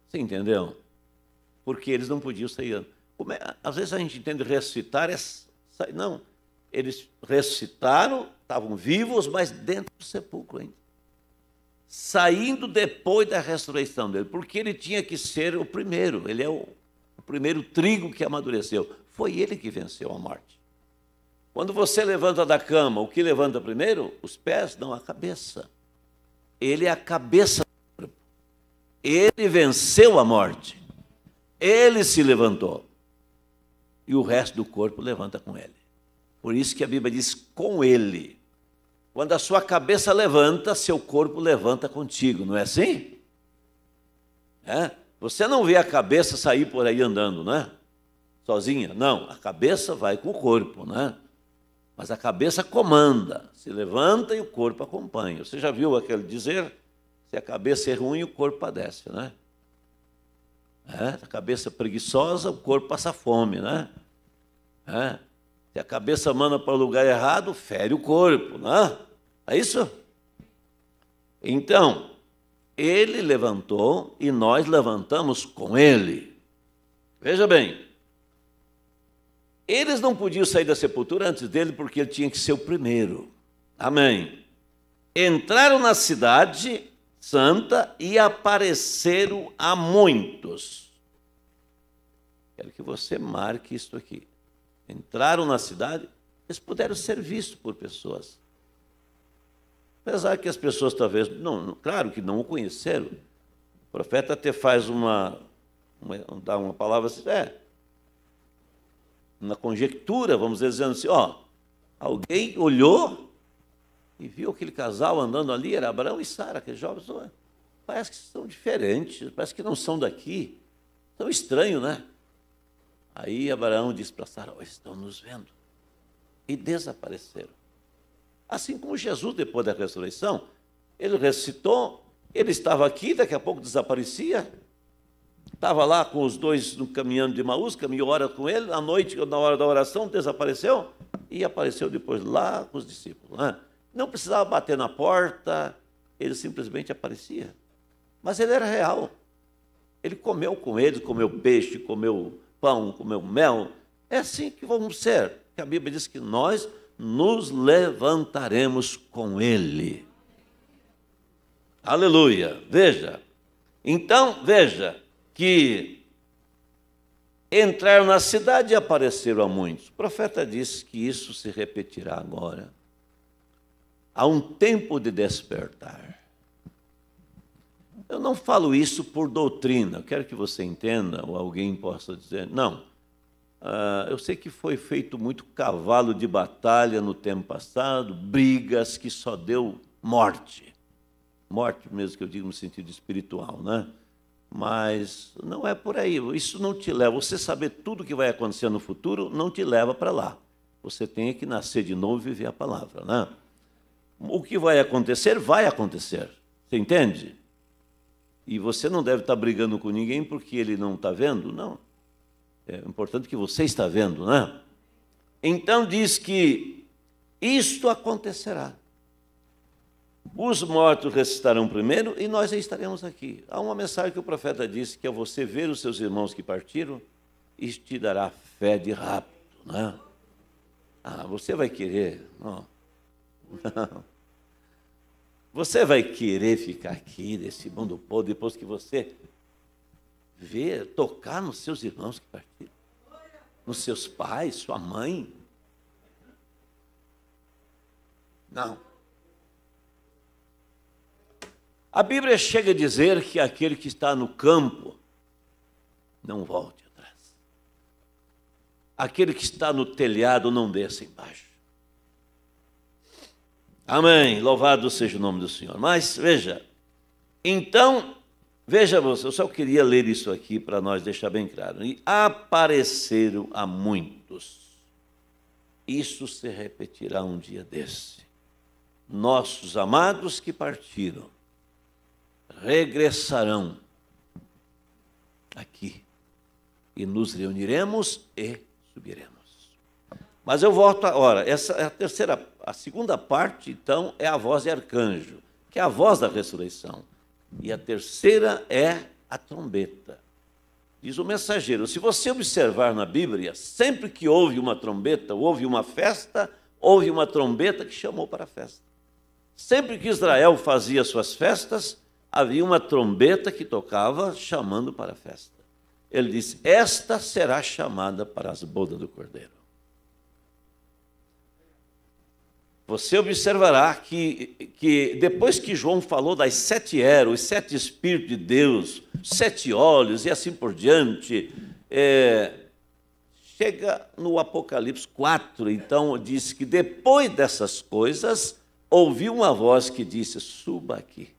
Você entendeu? Porque eles não podiam sair. É? Às vezes a gente entende ressuscitar é sair. Não. Eles ressuscitaram, estavam vivos, mas dentro do sepulcro ainda. Saindo depois da ressurreição dele. Porque ele tinha que ser o primeiro. Ele é o, o primeiro trigo que amadureceu. Foi ele que venceu a morte. Quando você levanta da cama, o que levanta primeiro? Os pés, não a cabeça. Ele é a cabeça do corpo. Ele venceu a morte. Ele se levantou. E o resto do corpo levanta com ele. Por isso que a Bíblia diz com ele. Quando a sua cabeça levanta, seu corpo levanta contigo, não é assim? É? Você não vê a cabeça sair por aí andando, né? Sozinha? Não, a cabeça vai com o corpo, né? Mas a cabeça comanda, se levanta e o corpo acompanha. Você já viu aquele dizer? Se a cabeça é ruim, o corpo padece, né? É, a cabeça é preguiçosa, o corpo passa fome, né? É, se a cabeça manda para o lugar errado, fere o corpo, né? É isso? Então, ele levantou e nós levantamos com ele. Veja bem, eles não podiam sair da sepultura antes dele, porque ele tinha que ser o primeiro. Amém. Entraram na cidade santa e apareceram a muitos. Quero que você marque isto aqui. Entraram na cidade, eles puderam ser vistos por pessoas. Apesar que as pessoas talvez, não, não claro que não o conheceram. O profeta até faz uma, uma dá uma palavra assim, é, na conjectura, vamos dizer, assim, ó, alguém olhou e viu aquele casal andando ali, era Abraão e Sara, aqueles jovens, parece que são diferentes, parece que não são daqui, tão estranho, né? Aí Abraão disse para Sara, ó, estão nos vendo, e desapareceram. Assim como Jesus, depois da ressurreição, ele ressuscitou, ele estava aqui, daqui a pouco desaparecia, Estava lá com os dois no caminhando de Maús, caminhou hora com ele, à noite, na hora da oração, desapareceu e apareceu depois lá com os discípulos. Né? Não precisava bater na porta, ele simplesmente aparecia. Mas ele era real. Ele comeu com eles, comeu peixe, comeu pão, comeu mel. É assim que vamos ser. Que a Bíblia diz que nós nos levantaremos com ele. Aleluia. Veja. Então, veja, que entraram na cidade e apareceram a muitos. O profeta disse que isso se repetirá agora. Há um tempo de despertar. Eu não falo isso por doutrina, eu quero que você entenda, ou alguém possa dizer, não. Ah, eu sei que foi feito muito cavalo de batalha no tempo passado, brigas que só deu morte. Morte mesmo que eu digo no sentido espiritual, né? Mas não é por aí. Isso não te leva. Você saber tudo o que vai acontecer no futuro não te leva para lá. Você tem que nascer de novo e viver a palavra, né? O que vai acontecer, vai acontecer. Você entende? E você não deve estar tá brigando com ninguém porque ele não está vendo, não. É importante que você está vendo, né? Então diz que isto acontecerá. Os mortos ressuscitarão primeiro e nós estaremos aqui. Há uma mensagem que o profeta disse que é você ver os seus irmãos que partiram e te dará fé de rápido, né? Ah, você vai querer? Não. Não. Você vai querer ficar aqui nesse mundo podre depois que você ver, tocar nos seus irmãos que partiram, nos seus pais, sua mãe? Não. A Bíblia chega a dizer que aquele que está no campo não volte atrás. Aquele que está no telhado não desça embaixo. Amém. Louvado seja o nome do Senhor. Mas veja, então, veja você, eu só queria ler isso aqui para nós deixar bem claro. E apareceram a muitos. Isso se repetirá um dia desse. Nossos amados que partiram regressarão aqui e nos reuniremos e subiremos. Mas eu volto agora. Essa é a terceira, a segunda parte, então, é a voz de arcanjo, que é a voz da ressurreição. E a terceira é a trombeta. Diz o mensageiro: se você observar na Bíblia, sempre que houve uma trombeta, houve uma festa, houve uma trombeta que chamou para a festa. Sempre que Israel fazia suas festas, havia uma trombeta que tocava chamando para a festa. Ele disse: Esta será chamada para as bodas do cordeiro. Você observará que, que depois que João falou das sete eras, os sete Espíritos de Deus, sete olhos e assim por diante, é, chega no Apocalipse 4, então diz que depois dessas coisas, ouviu uma voz que disse: Suba aqui.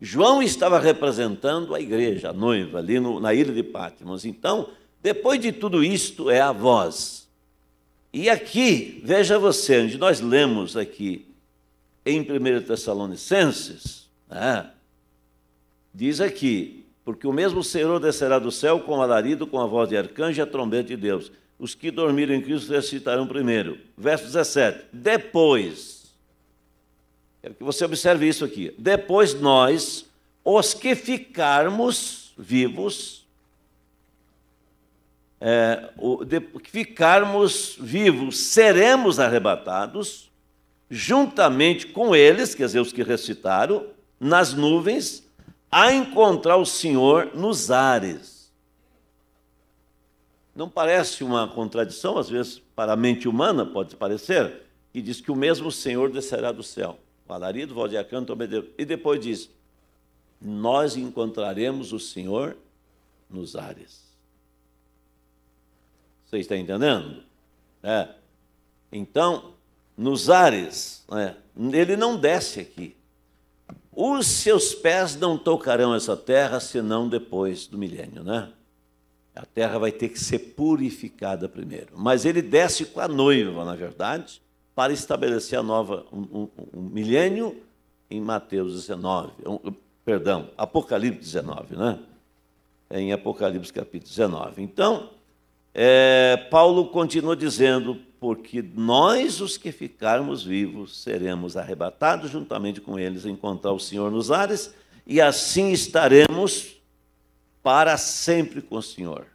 João estava representando a igreja, a noiva, ali no, na ilha de Patmos. Então, depois de tudo isto, é a voz. E aqui, veja você, onde nós lemos aqui em 1 Tessalonicenses, né, diz aqui: Porque o mesmo Senhor descerá do céu com alarido, com a voz de arcanjo e a trombeta de Deus. Os que dormiram em Cristo ressuscitarão primeiro. Verso 17: Depois Quero é que você observe isso aqui. Depois nós, os que ficarmos vivos, é, o, de, ficarmos vivos, seremos arrebatados, juntamente com eles, quer dizer, os que recitaram, nas nuvens, a encontrar o Senhor nos ares. Não parece uma contradição, às vezes, para a mente humana, pode parecer, que diz que o mesmo Senhor descerá do céu. Alarido, Valdeacano, Tomedeu. E depois diz: Nós encontraremos o Senhor nos ares. Você está entendendo? É. Então, nos ares, né, ele não desce aqui. Os seus pés não tocarão essa terra senão depois do milênio, né? A terra vai ter que ser purificada primeiro. Mas ele desce com a noiva, na verdade, para estabelecer a nova, um, um, um milênio em Mateus 19, perdão, Apocalipse 19, né? É em Apocalipse capítulo 19. Então, é, Paulo continua dizendo: porque nós, os que ficarmos vivos, seremos arrebatados juntamente com eles, encontrar o Senhor nos ares, e assim estaremos para sempre com o Senhor.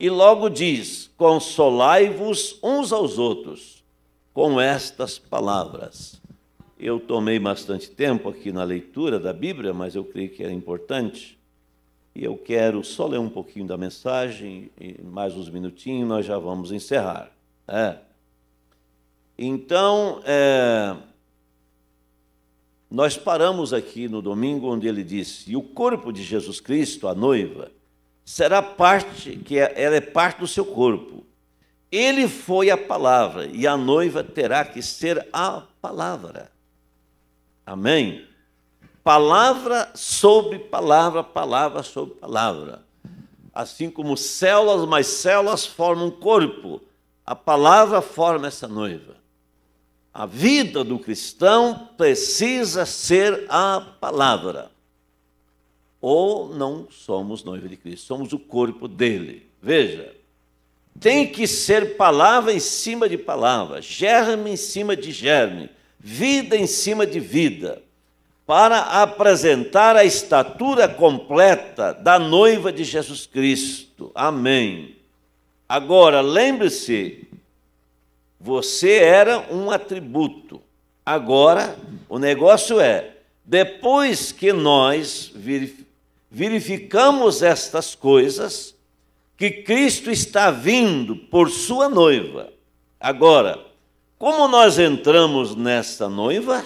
E logo diz: consolai-vos uns aos outros com estas palavras. Eu tomei bastante tempo aqui na leitura da Bíblia, mas eu creio que era é importante. E eu quero só ler um pouquinho da mensagem, mais uns minutinhos, nós já vamos encerrar. É. Então, é, nós paramos aqui no domingo, onde ele disse: E o corpo de Jesus Cristo, a noiva, será parte, que é, ela é parte do seu corpo ele foi a palavra e a noiva terá que ser a palavra. Amém? Palavra sobre palavra, palavra sobre palavra. Assim como células mais células formam um corpo, a palavra forma essa noiva. A vida do cristão precisa ser a palavra. Ou não somos noiva de Cristo, somos o corpo dele. Veja, tem que ser palavra em cima de palavra, germe em cima de germe, vida em cima de vida, para apresentar a estatura completa da noiva de Jesus Cristo. Amém. Agora, lembre-se, você era um atributo. Agora, o negócio é, depois que nós verificamos estas coisas, que Cristo está vindo por sua noiva. Agora, como nós entramos nesta noiva?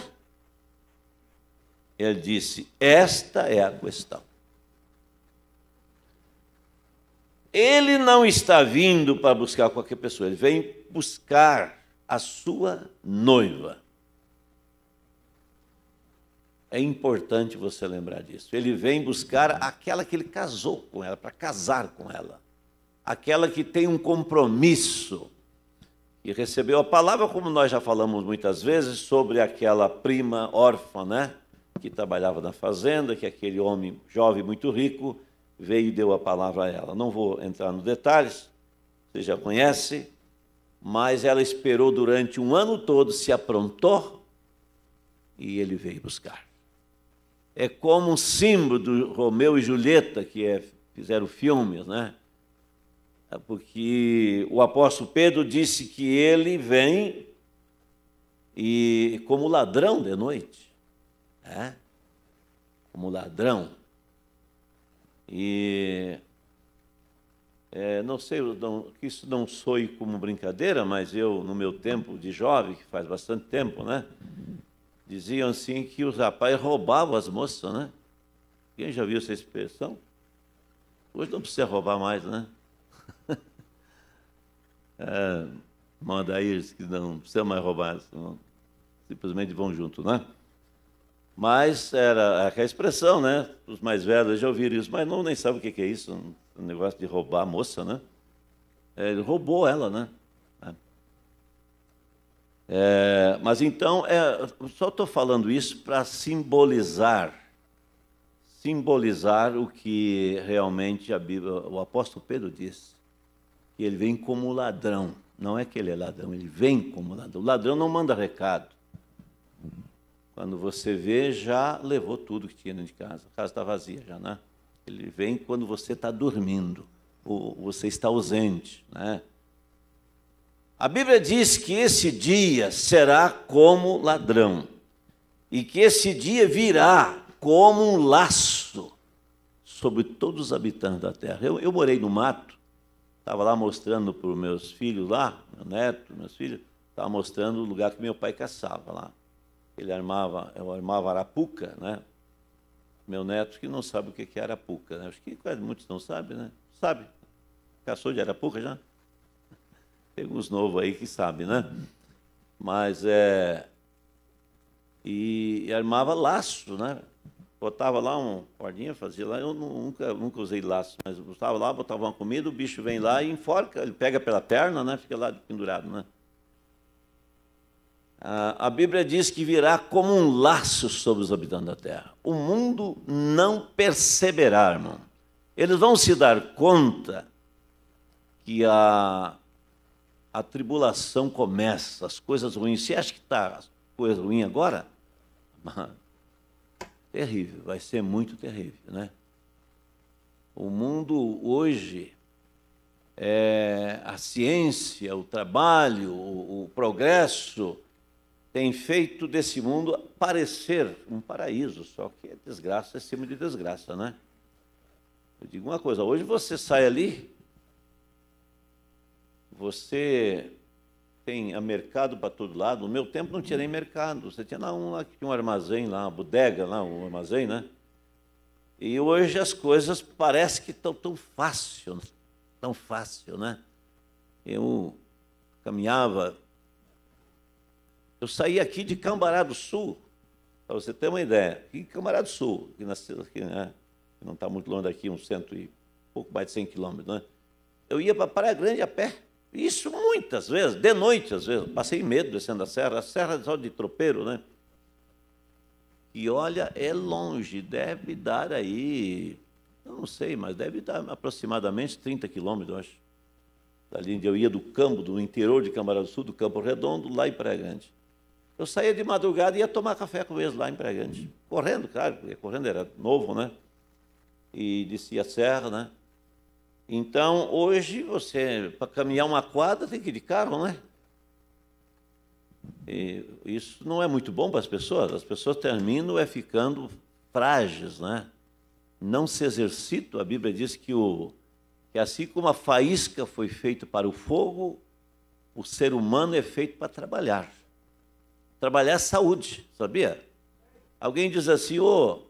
Ele disse: Esta é a questão. Ele não está vindo para buscar qualquer pessoa, ele vem buscar a sua noiva. É importante você lembrar disso. Ele vem buscar aquela que ele casou com ela, para casar com ela aquela que tem um compromisso e recebeu a palavra, como nós já falamos muitas vezes, sobre aquela prima órfã, né? Que trabalhava na fazenda, que aquele homem jovem muito rico veio e deu a palavra a ela. Não vou entrar nos detalhes, você já conhece, mas ela esperou durante um ano todo, se aprontou e ele veio buscar. É como um símbolo do Romeu e Julieta, que é, fizeram filmes, né? É porque o apóstolo Pedro disse que ele vem e como ladrão de noite, né? como ladrão. E é, não sei não, que isso não soe como brincadeira, mas eu, no meu tempo de jovem, que faz bastante tempo, né? Diziam assim que os rapazes roubavam as moças, né? Quem já viu essa expressão? Hoje não precisa roubar mais, né? é, manda aí, que não precisa mais roubar, senão, simplesmente vão junto, né? Mas era é aquela expressão, né? Os mais velhos já ouviram isso, mas não nem sabem o que é isso, um negócio de roubar a moça, né? É, ele roubou ela, né? É, é mas então, é, só estou falando isso para simbolizar, simbolizar o que realmente a Bíblia, o apóstolo Pedro disse. E ele vem como ladrão. Não é que ele é ladrão, ele vem como ladrão. O ladrão não manda recado. Quando você vê, já levou tudo que tinha dentro de casa. A casa está vazia já, né? Ele vem quando você está dormindo, ou você está ausente, né? A Bíblia diz que esse dia será como ladrão, e que esse dia virá como um laço sobre todos os habitantes da terra. Eu, eu morei no mato, Estava lá mostrando para os meus filhos lá, meu neto, meus filhos, estava mostrando o lugar que meu pai caçava lá. Ele armava, eu armava arapuca, né? Meu neto que não sabe o que é arapuca, né? Acho que quase muitos não sabem, né? Sabe? Caçou de arapuca já? Tem uns novos aí que sabem, né? Mas é. E, e armava laço, né? botava lá um cordinha, fazia lá, eu nunca, nunca usei laço, mas botava lá, botava uma comida, o bicho vem lá e enforca, ele pega pela perna, né? Fica lá pendurado, né? Ah, a Bíblia diz que virá como um laço sobre os habitantes da terra. O mundo não perceberá, irmão. Eles vão se dar conta que a, a tribulação começa, as coisas ruins. Você acha que está coisa ruim agora? terrível, vai ser muito terrível, né? O mundo hoje, é, a ciência, o trabalho, o, o progresso, tem feito desse mundo parecer um paraíso, só que é desgraça acima é de desgraça, né? Eu digo uma coisa, hoje você sai ali, você tem é mercado para todo lado. No meu tempo não tinha nem mercado. Você tinha lá um, lá, um armazém, lá, uma bodega, lá, um armazém, né? E hoje as coisas parece que estão tão fácil, tão fácil, né? Eu caminhava, eu saí aqui de Cambará do Sul, para você ter uma ideia, aqui em Cambará do Sul, que nasceu aqui, né? não está muito longe daqui, uns cento e pouco mais de 100 quilômetros, né? Eu ia para Praia Grande a pé. Isso muitas vezes, de noite às vezes, passei medo descendo a serra, a serra é só de tropeiro, né? E olha, é longe, deve dar aí, eu não sei, mas deve dar aproximadamente 30 quilômetros, eu acho. Dali onde eu ia do campo, do interior de Câmara do Sul, do Campo Redondo, lá em Pregante. Eu saía de madrugada e ia tomar café com eles lá em Pregante. Correndo, claro, porque correndo era novo, né? E descia a serra, né? Então, hoje, você, para caminhar uma quadra, tem que ir de carro, né? E isso não é muito bom para as pessoas. As pessoas terminam é ficando frágeis, né? Não se exercitam. A Bíblia diz que, o, que assim como a faísca foi feita para o fogo, o ser humano é feito para trabalhar. Trabalhar é saúde, sabia? Alguém diz assim, ô, oh,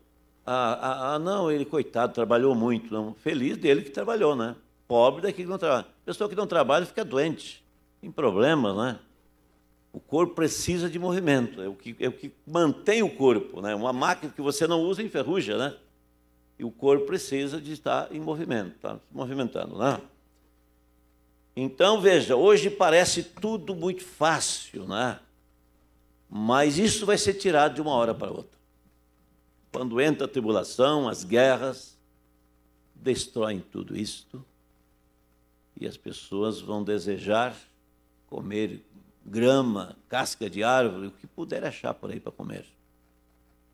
ah, ah, ah, não, ele, coitado, trabalhou muito. Não. Feliz dele que trabalhou, né? Pobre daquele que não trabalha. Pessoa que não trabalha fica doente, tem problemas, né? O corpo precisa de movimento, é o que, é o que mantém o corpo, né? Uma máquina que você não usa enferruja, né? E o corpo precisa de estar em movimento, tá se movimentando, né? Então, veja, hoje parece tudo muito fácil, né? Mas isso vai ser tirado de uma hora para outra quando entra a tribulação, as guerras, destroem tudo isto e as pessoas vão desejar comer grama, casca de árvore, o que puder achar por aí para comer.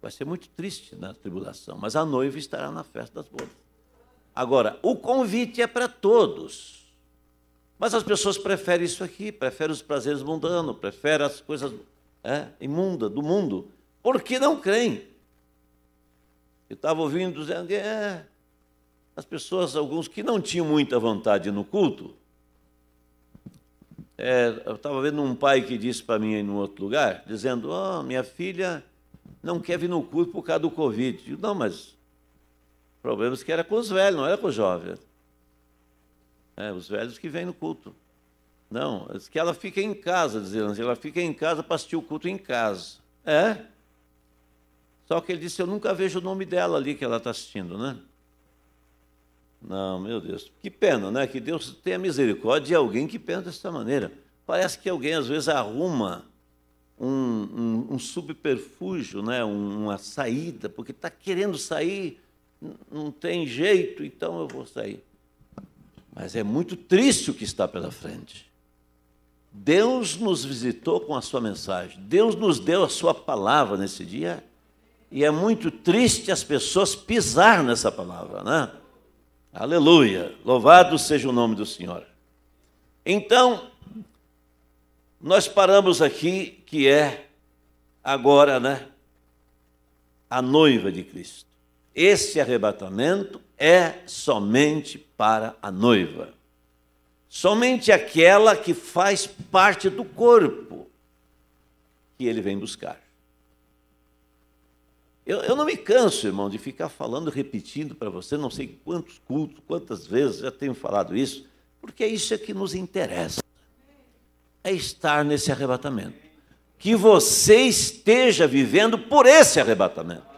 Vai ser muito triste na tribulação, mas a noiva estará na festa das bodas. Agora, o convite é para todos. Mas as pessoas preferem isso aqui, preferem os prazeres mundanos, preferem as coisas é, imundas do mundo, porque não creem. Eu estava ouvindo dizendo que é, as pessoas, alguns que não tinham muita vontade no culto, é, eu estava vendo um pai que disse para mim em no outro lugar, dizendo, oh, minha filha não quer vir no culto por causa do Covid. Eu digo, não, mas é que era com os velhos, não era com os jovens. É, os velhos que vêm no culto. Não, é que ela fica em casa, dizendo, assim, ela fica em casa para assistir o culto em casa. É? Só que ele disse: Eu nunca vejo o nome dela ali que ela está assistindo, né? Não, meu Deus. Que pena, né? Que Deus tenha misericórdia de alguém que pensa dessa maneira. Parece que alguém, às vezes, arruma um, um, um subterfúgio, né? uma saída, porque está querendo sair, não tem jeito, então eu vou sair. Mas é muito triste o que está pela frente. Deus nos visitou com a sua mensagem, Deus nos deu a sua palavra nesse dia e é muito triste as pessoas pisar nessa palavra, né? Aleluia! Louvado seja o nome do Senhor. Então, nós paramos aqui, que é agora, né? A noiva de Cristo. Esse arrebatamento é somente para a noiva. Somente aquela que faz parte do corpo que ele vem buscar. Eu, eu não me canso, irmão, de ficar falando, repetindo para você, não sei quantos cultos, quantas vezes já tenho falado isso, porque é isso que nos interessa. É estar nesse arrebatamento. Que você esteja vivendo por esse arrebatamento.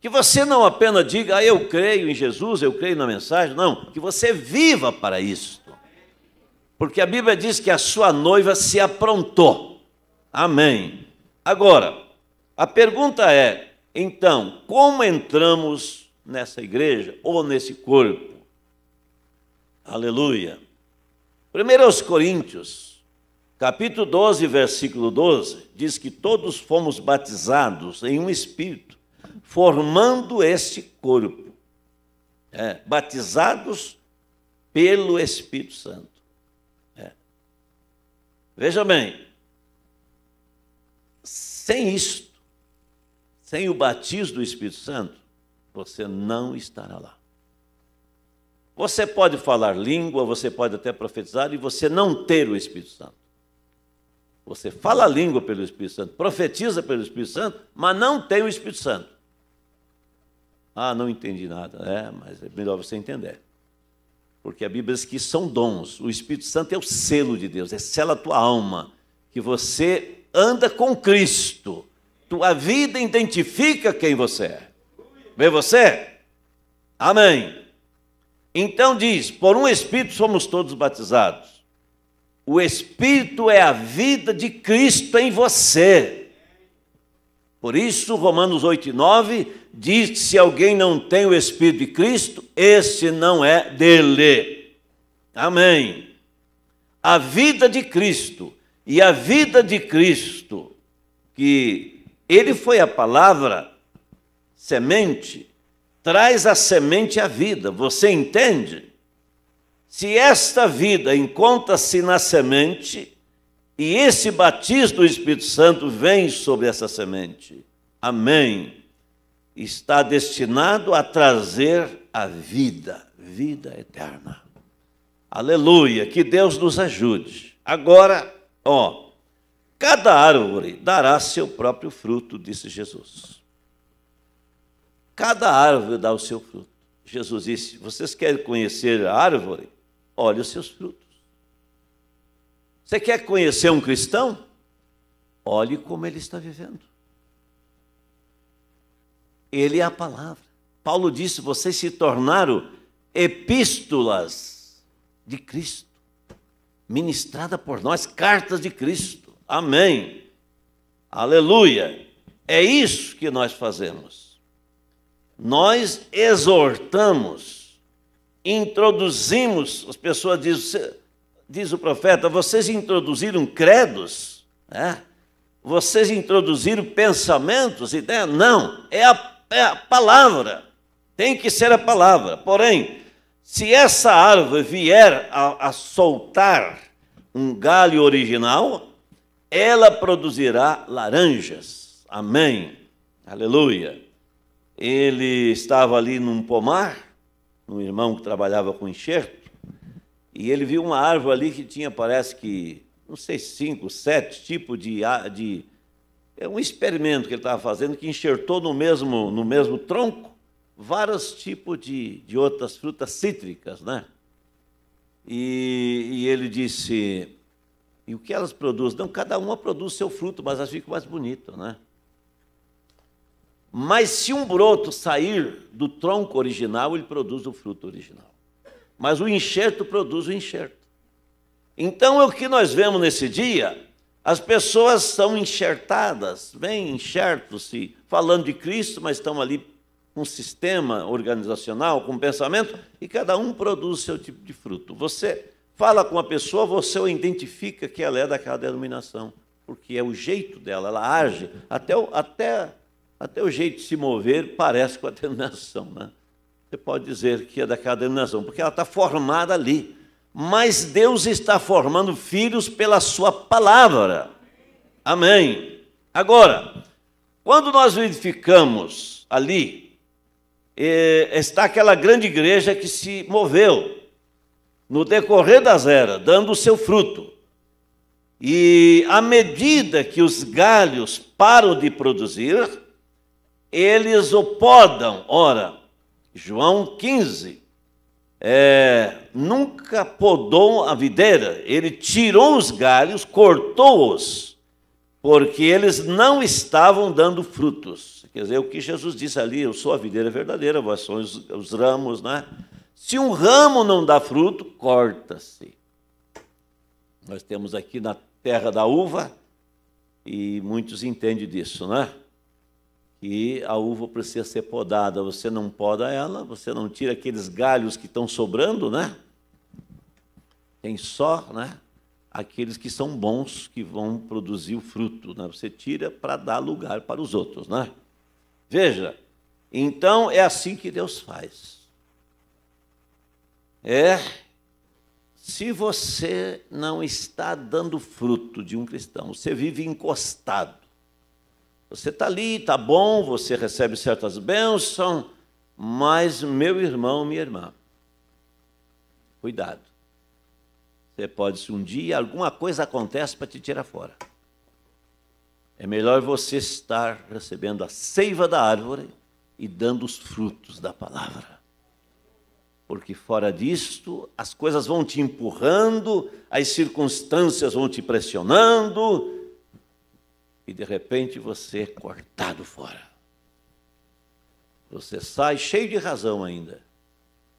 Que você não apenas diga, ah, eu creio em Jesus, eu creio na mensagem, não, que você viva para isso. Porque a Bíblia diz que a sua noiva se aprontou. Amém. Agora, a pergunta é, então, como entramos nessa igreja ou nesse corpo? Aleluia. 1 Coríntios, capítulo 12, versículo 12, diz que todos fomos batizados em um espírito, formando este corpo. É, batizados pelo Espírito Santo. É. Veja bem, sem isto, sem o batismo do Espírito Santo, você não estará lá. Você pode falar língua, você pode até profetizar e você não ter o Espírito Santo. Você fala língua pelo Espírito Santo, profetiza pelo Espírito Santo, mas não tem o Espírito Santo. Ah, não entendi nada. É, mas é melhor você entender. Porque a Bíblia diz que são dons. O Espírito Santo é o selo de Deus, é sela a tua alma, que você anda com Cristo. Tua vida identifica quem você é. Vê você? Amém. Então diz: por um Espírito somos todos batizados. O Espírito é a vida de Cristo em você. Por isso, Romanos 8 9 diz se alguém não tem o Espírito de Cristo, esse não é dele. Amém. A vida de Cristo e a vida de Cristo que ele foi a palavra semente, traz a semente à vida. Você entende? Se esta vida encontra-se na semente e esse batismo do Espírito Santo vem sobre essa semente, amém, está destinado a trazer a vida, vida eterna. Aleluia, que Deus nos ajude. Agora, ó, Cada árvore dará seu próprio fruto, disse Jesus. Cada árvore dá o seu fruto. Jesus disse: Vocês querem conhecer a árvore? Olhe os seus frutos. Você quer conhecer um cristão? Olhe como ele está vivendo. Ele é a palavra. Paulo disse: Vocês se tornaram epístolas de Cristo, ministrada por nós, cartas de Cristo. Amém. Aleluia. É isso que nós fazemos. Nós exortamos, introduzimos, as pessoas dizem, diz o profeta, vocês introduziram credos, né? vocês introduziram pensamentos, ideias? Não, é a, é a palavra, tem que ser a palavra. Porém, se essa árvore vier a, a soltar um galho original, ela produzirá laranjas. Amém. Aleluia. Ele estava ali num pomar, um irmão que trabalhava com enxerto, e ele viu uma árvore ali que tinha, parece que, não sei, cinco, sete tipos de. de é um experimento que ele estava fazendo que enxertou no mesmo, no mesmo tronco vários tipos de, de outras frutas cítricas, né? E, e ele disse: e o que elas produzem? Não, cada uma produz seu fruto, mas elas ficam mais bonitas, né? Mas se um broto sair do tronco original, ele produz o fruto original. Mas o enxerto produz o enxerto. Então, é o que nós vemos nesse dia, as pessoas são enxertadas, vêm enxertos-se, falando de Cristo, mas estão ali com um sistema organizacional, com um pensamento, e cada um produz o seu tipo de fruto. Você fala com a pessoa, você identifica que ela é daquela denominação, porque é o jeito dela, ela age, até o, até, até o jeito de se mover parece com a denominação. Né? Você pode dizer que é daquela denominação, porque ela está formada ali. Mas Deus está formando filhos pela sua palavra. Amém. Agora, quando nós verificamos ali, eh, está aquela grande igreja que se moveu, no decorrer das eras, dando o seu fruto. E à medida que os galhos param de produzir, eles o podam. Ora, João 15, é, nunca podou a videira, ele tirou os galhos, cortou-os, porque eles não estavam dando frutos. Quer dizer, o que Jesus disse ali, eu sou a videira verdadeira, vós sois os ramos, né? Se um ramo não dá fruto, corta-se. Nós temos aqui na terra da uva, e muitos entendem disso, né? Que a uva precisa ser podada. Você não poda ela, você não tira aqueles galhos que estão sobrando, né? Tem só, né? Aqueles que são bons, que vão produzir o fruto, né? Você tira para dar lugar para os outros, né? Veja, então é assim que Deus faz. É, se você não está dando fruto de um cristão, você vive encostado. Você está ali, está bom, você recebe certas bênçãos, mas, meu irmão, minha irmã, cuidado. Você pode, se um dia alguma coisa acontece para te tirar fora. É melhor você estar recebendo a seiva da árvore e dando os frutos da palavra porque fora disto as coisas vão te empurrando, as circunstâncias vão te pressionando, e de repente você é cortado fora. Você sai cheio de razão ainda,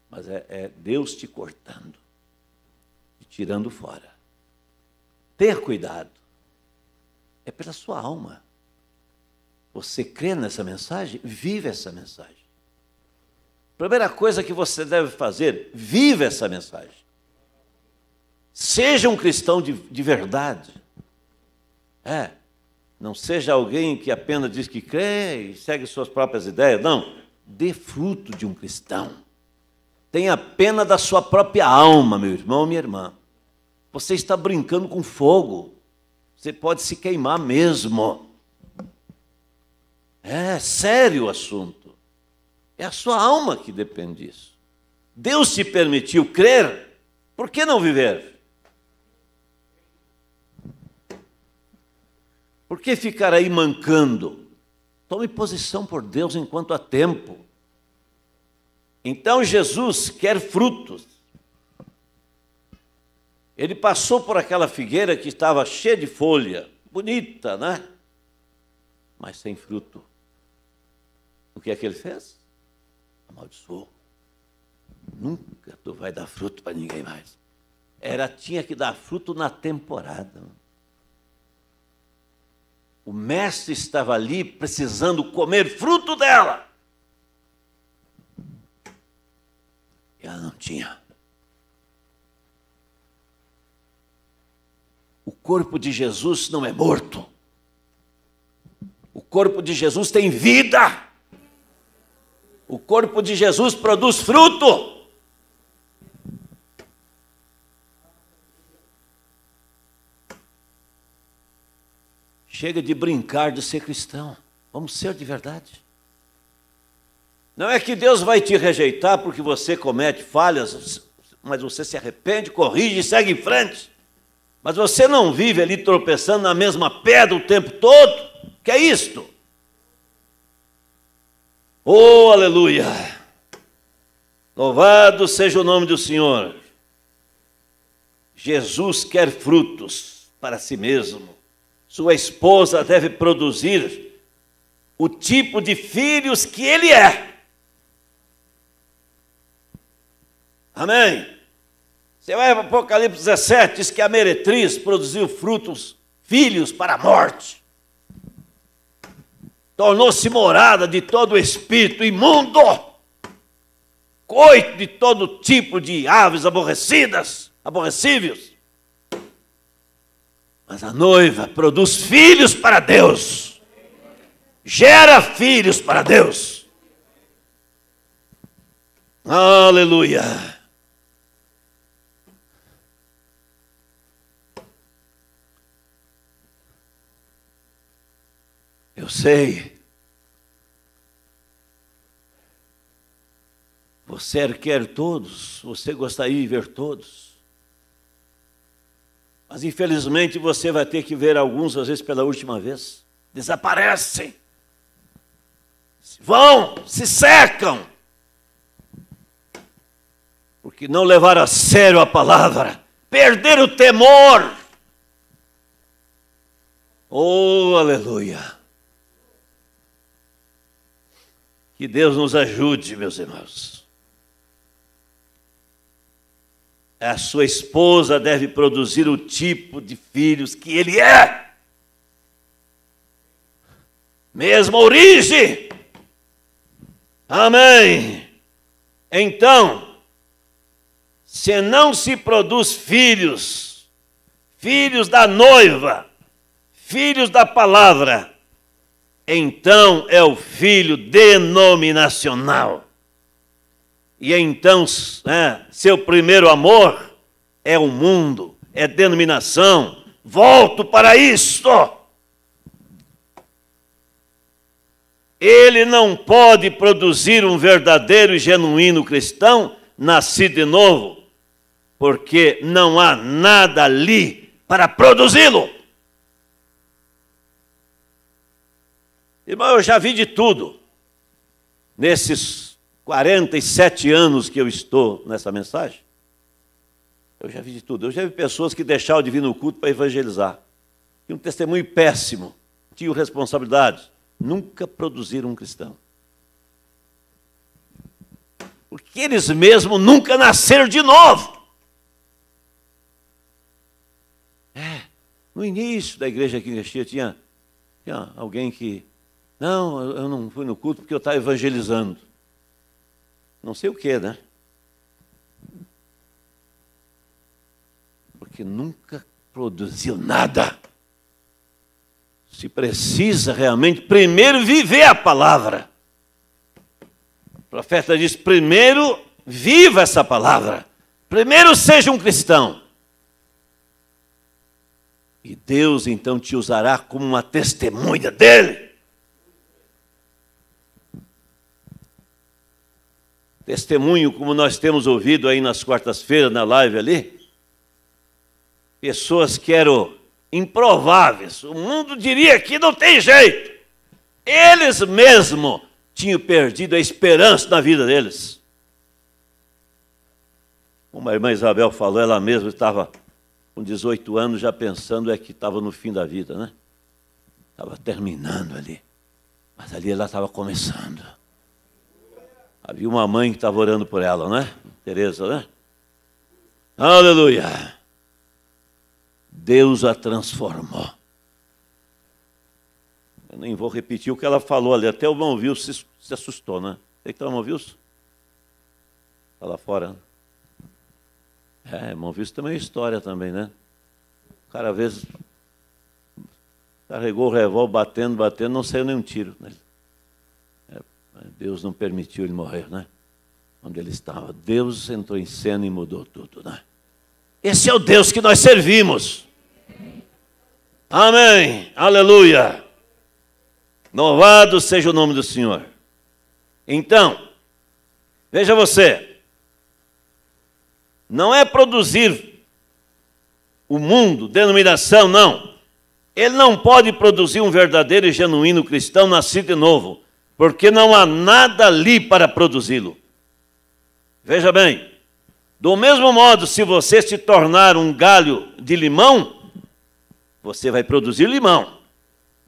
mas é, é Deus te cortando e tirando fora. Ter cuidado é pela sua alma. Você crê nessa mensagem? Vive essa mensagem. Primeira coisa que você deve fazer, viva essa mensagem. Seja um cristão de, de verdade. É. Não seja alguém que apenas diz que crê e segue suas próprias ideias. Não. Dê fruto de um cristão. Tenha pena da sua própria alma, meu irmão, minha irmã. Você está brincando com fogo. Você pode se queimar mesmo. É sério o assunto. É a sua alma que depende disso. Deus te permitiu crer, por que não viver? Por que ficar aí mancando? Tome posição por Deus enquanto há tempo. Então Jesus quer frutos. Ele passou por aquela figueira que estava cheia de folha, bonita, né? Mas sem fruto. O que é que ele fez? amaldiçoou. Nunca tu vai dar fruto para ninguém mais. Era tinha que dar fruto na temporada. O mestre estava ali precisando comer fruto dela. E ela não tinha. O corpo de Jesus não é morto. O corpo de Jesus tem vida. O corpo de Jesus produz fruto. Chega de brincar de ser cristão. Vamos ser de verdade. Não é que Deus vai te rejeitar porque você comete falhas, mas você se arrepende, corrige e segue em frente. Mas você não vive ali tropeçando na mesma pedra o tempo todo. Que é isto? Oh, aleluia! Louvado seja o nome do Senhor. Jesus quer frutos para si mesmo. Sua esposa deve produzir o tipo de filhos que ele é. Amém? Você vai para Apocalipse 17, diz que a meretriz produziu frutos, filhos para a morte tornou-se morada de todo espírito imundo, coito de todo tipo de aves aborrecidas, aborrecíveis. Mas a noiva produz filhos para Deus, gera filhos para Deus. Aleluia. Eu sei. Você é quer todos, você gostaria de ver todos. Mas infelizmente você vai ter que ver alguns, às vezes pela última vez. Desaparecem. Vão, se secam. Porque não levaram a sério a palavra. Perderam o temor. Oh, aleluia. Que Deus nos ajude, meus irmãos. A sua esposa deve produzir o tipo de filhos que ele é. Mesma origem. Amém. Então, se não se produz filhos, filhos da noiva, filhos da palavra, então é o filho denominacional. E então, né, seu primeiro amor é o mundo, é denominação. Volto para isto. Ele não pode produzir um verdadeiro e genuíno cristão nascido de novo, porque não há nada ali para produzi-lo. Irmão, eu já vi de tudo nesses 47 anos que eu estou nessa mensagem. Eu já vi de tudo. Eu já vi pessoas que deixaram o divino culto para evangelizar. Tinha um testemunho péssimo, tinham responsabilidades. Nunca produziram um cristão. Porque eles mesmos nunca nasceram de novo. É, no início da igreja que em tinha, tinha alguém que não, eu não fui no culto porque eu estava evangelizando. Não sei o que, né? Porque nunca produziu nada. Se precisa realmente primeiro viver a palavra. O profeta diz: primeiro viva essa palavra. Primeiro seja um cristão. E Deus então te usará como uma testemunha dele. testemunho como nós temos ouvido aí nas quartas-feiras na live ali. Pessoas que eram improváveis. O mundo diria que não tem jeito. Eles mesmo tinham perdido a esperança na vida deles. Como a irmã Isabel falou, ela mesma estava com 18 anos já pensando é que estava no fim da vida, né? Estava terminando ali. Mas ali ela estava começando. Havia uma mãe que estava orando por ela, né? Tereza, né? Aleluia! Deus a transformou. Eu nem vou repetir o que ela falou ali. Até o irmão Wilson se, se assustou, né? Então, irmão Wilson? Está lá fora. Né? É, irmão Wilson também é história também, né? O cara, às vezes, carregou o revólver batendo, batendo, não saiu nenhum tiro. Deus não permitiu ele morrer, né? Onde ele estava. Deus entrou em cena e mudou tudo, né? Esse é o Deus que nós servimos. Amém. Aleluia. Louvado seja o nome do Senhor. Então, veja você. Não é produzir o mundo, denominação, não. Ele não pode produzir um verdadeiro e genuíno cristão nascido de novo porque não há nada ali para produzi-lo. Veja bem, do mesmo modo, se você se tornar um galho de limão, você vai produzir limão.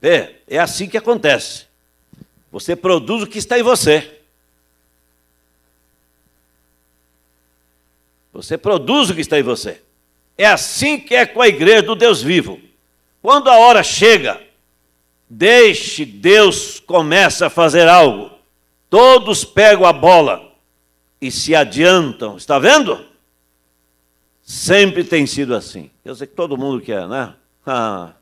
É, é assim que acontece. Você produz o que está em você. Você produz o que está em você. É assim que é com a igreja do Deus vivo. Quando a hora chega Deixe Deus começa a fazer algo. Todos pegam a bola e se adiantam. Está vendo? Sempre tem sido assim. Eu sei que todo mundo quer, né? Ah,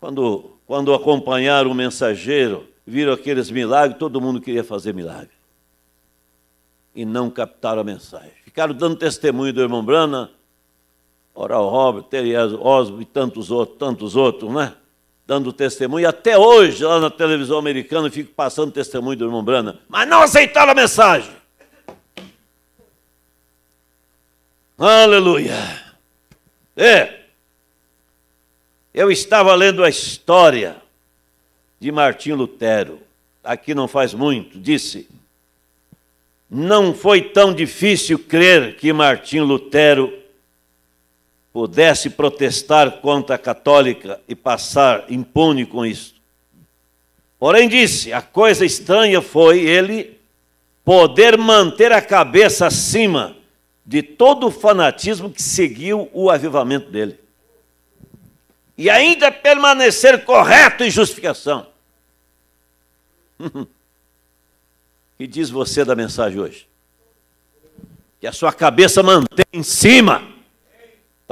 quando, quando acompanharam o mensageiro, viram aqueles milagres, todo mundo queria fazer milagre. E não captaram a mensagem. Ficaram dando testemunho do irmão Brana, Oral Robert, Terry Osbo e tantos outros, tantos outros, né? dando testemunho. Até hoje, lá na televisão americana, eu fico passando testemunho do irmão Brana, mas não aceitaram a mensagem. Aleluia! É. Eu estava lendo a história de Martim Lutero, aqui não faz muito, disse: Não foi tão difícil crer que Martim Lutero pudesse protestar contra a católica e passar impune com isso. Porém, disse: a coisa estranha foi ele poder manter a cabeça acima de todo o fanatismo que seguiu o avivamento dele. E ainda permanecer correto em justificação. que diz você da mensagem hoje? Que a sua cabeça mantém em cima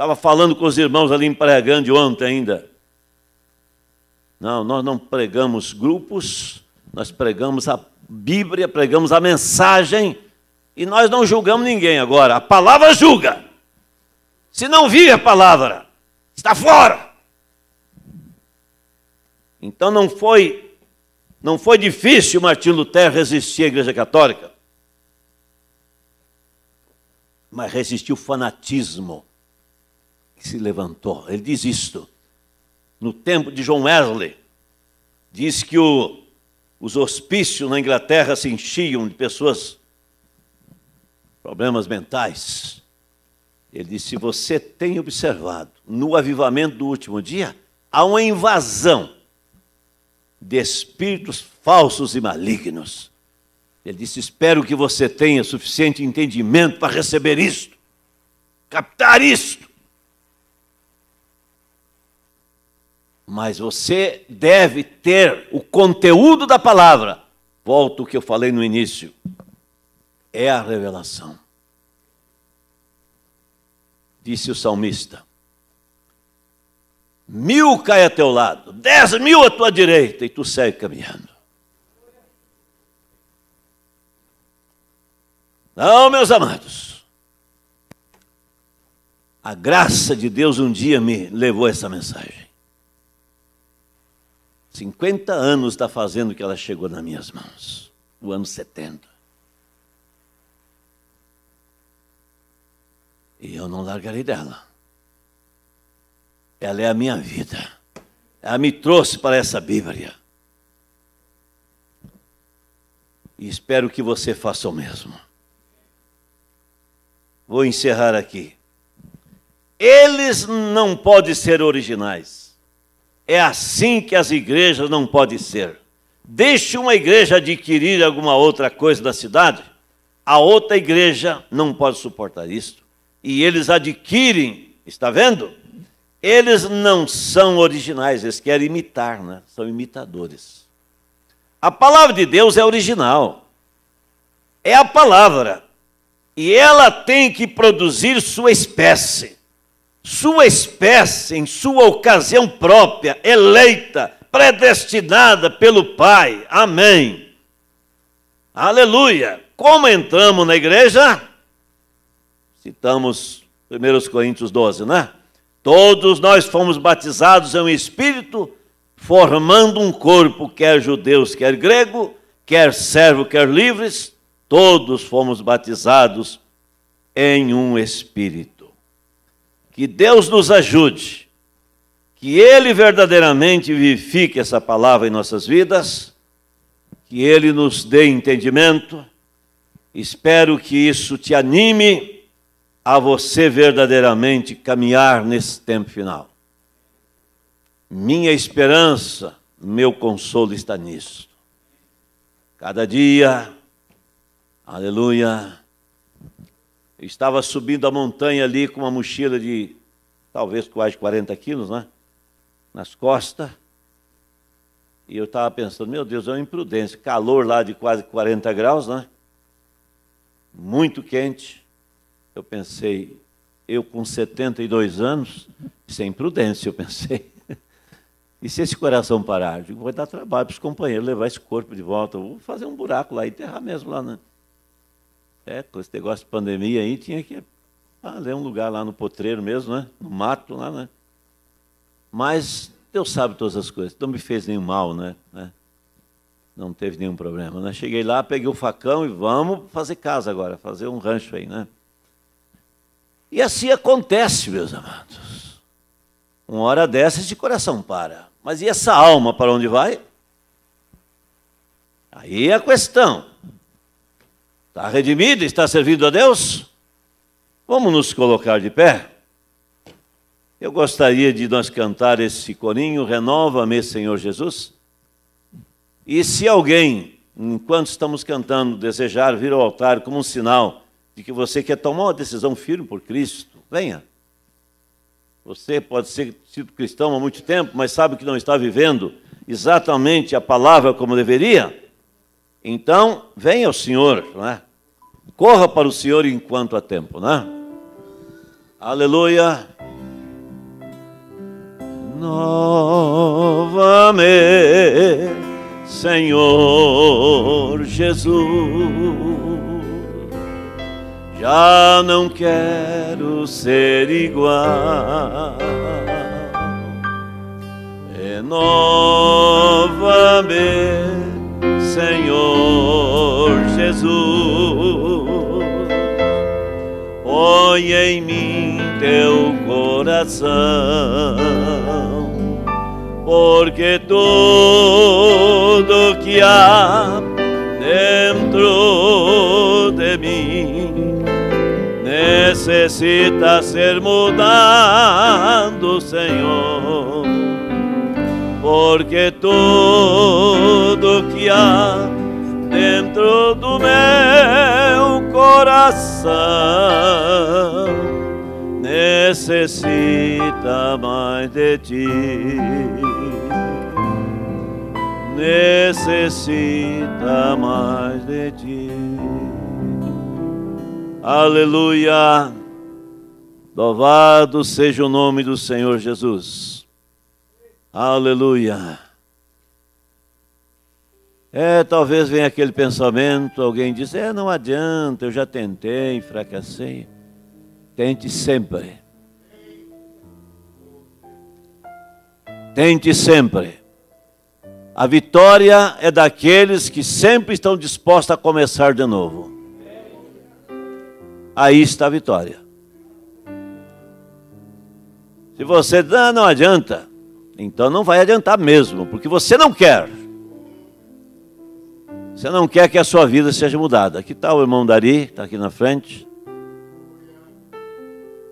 Estava falando com os irmãos ali em Praia Grande ontem ainda. Não, nós não pregamos grupos, nós pregamos a Bíblia, pregamos a mensagem, e nós não julgamos ninguém agora. A palavra julga. Se não vive a palavra, está fora. Então não foi não foi difícil Martim Lutero resistir à Igreja Católica. Mas resistiu o fanatismo que se levantou. Ele diz isto. No tempo de John Wesley, diz que o, os hospícios na Inglaterra se enchiam de pessoas problemas mentais. Ele disse: se você tem observado no avivamento do último dia, há uma invasão de espíritos falsos e malignos. Ele disse: espero que você tenha suficiente entendimento para receber isto, captar isto Mas você deve ter o conteúdo da palavra. Volto o que eu falei no início. É a revelação. Disse o salmista: Mil cai a teu lado, dez mil à tua direita, e tu segue caminhando. Não, meus amados. A graça de Deus um dia me levou a essa mensagem. 50 anos está fazendo que ela chegou nas minhas mãos, o ano 70. E eu não largarei dela. Ela é a minha vida. Ela me trouxe para essa Bíblia. E espero que você faça o mesmo. Vou encerrar aqui. Eles não podem ser originais. É assim que as igrejas não podem ser. Deixe uma igreja adquirir alguma outra coisa da cidade, a outra igreja não pode suportar isso. E eles adquirem, está vendo? Eles não são originais, eles querem imitar, né? são imitadores. A palavra de Deus é original, é a palavra, e ela tem que produzir sua espécie sua espécie, em sua ocasião própria, eleita, predestinada pelo Pai. Amém. Aleluia. Como entramos na igreja? Citamos 1 Coríntios 12, né? Todos nós fomos batizados em um espírito, formando um corpo, quer judeus, quer grego, quer servo, quer livres, todos fomos batizados em um espírito. Que Deus nos ajude, que Ele verdadeiramente vivifique essa palavra em nossas vidas, que Ele nos dê entendimento. Espero que isso te anime a você verdadeiramente caminhar nesse tempo final. Minha esperança, meu consolo está nisso. Cada dia, aleluia estava subindo a montanha ali com uma mochila de talvez quase 40 quilos, né? Nas costas. E eu estava pensando, meu Deus, é uma imprudência. Calor lá de quase 40 graus, né? Muito quente. Eu pensei, eu com 72 anos, isso é imprudência, eu pensei. E se esse coração parar? Eu digo, vai dar trabalho para os companheiros levar esse corpo de volta. Eu vou fazer um buraco lá, e enterrar mesmo lá, né? É, com esse negócio de pandemia aí, tinha que fazer um lugar lá no potreiro mesmo, né? No mato lá, né? Mas Deus sabe todas as coisas. Não me fez nenhum mal, né? né? Não teve nenhum problema, né? Cheguei lá, peguei o facão e vamos fazer casa agora, fazer um rancho aí, né? E assim acontece, meus amados. Uma hora dessas de coração para. Mas e essa alma para onde vai? Aí é a questão. Está redimido, está servindo a Deus? Vamos nos colocar de pé? Eu gostaria de nós cantar esse corinho, renova-me, Senhor Jesus. E se alguém, enquanto estamos cantando, desejar vir ao altar como um sinal de que você quer tomar uma decisão firme por Cristo, venha. Você pode ser sido cristão há muito tempo, mas sabe que não está vivendo exatamente a palavra como deveria. Então, venha o Senhor, não é? Corra para o Senhor enquanto há tempo, né? Aleluia. Nova-me, Senhor Jesus. Já não quero ser igual. Renova-me é Senhor Jesus, põe em mim teu coração, porque tudo que há dentro de mim necessita ser mudado, Senhor porque tudo que há dentro do meu coração necessita mais de ti. Necessita mais de ti. Aleluia. Louvado seja o nome do Senhor Jesus. Aleluia. É, talvez venha aquele pensamento, alguém diz, é, não adianta, eu já tentei, fracassei. Tente sempre. Tente sempre. A vitória é daqueles que sempre estão dispostos a começar de novo. Aí está a vitória. Se você diz, ah, não adianta, então não vai adiantar mesmo, porque você não quer. Você não quer que a sua vida seja mudada. Que tal o irmão Dari, está aqui na frente?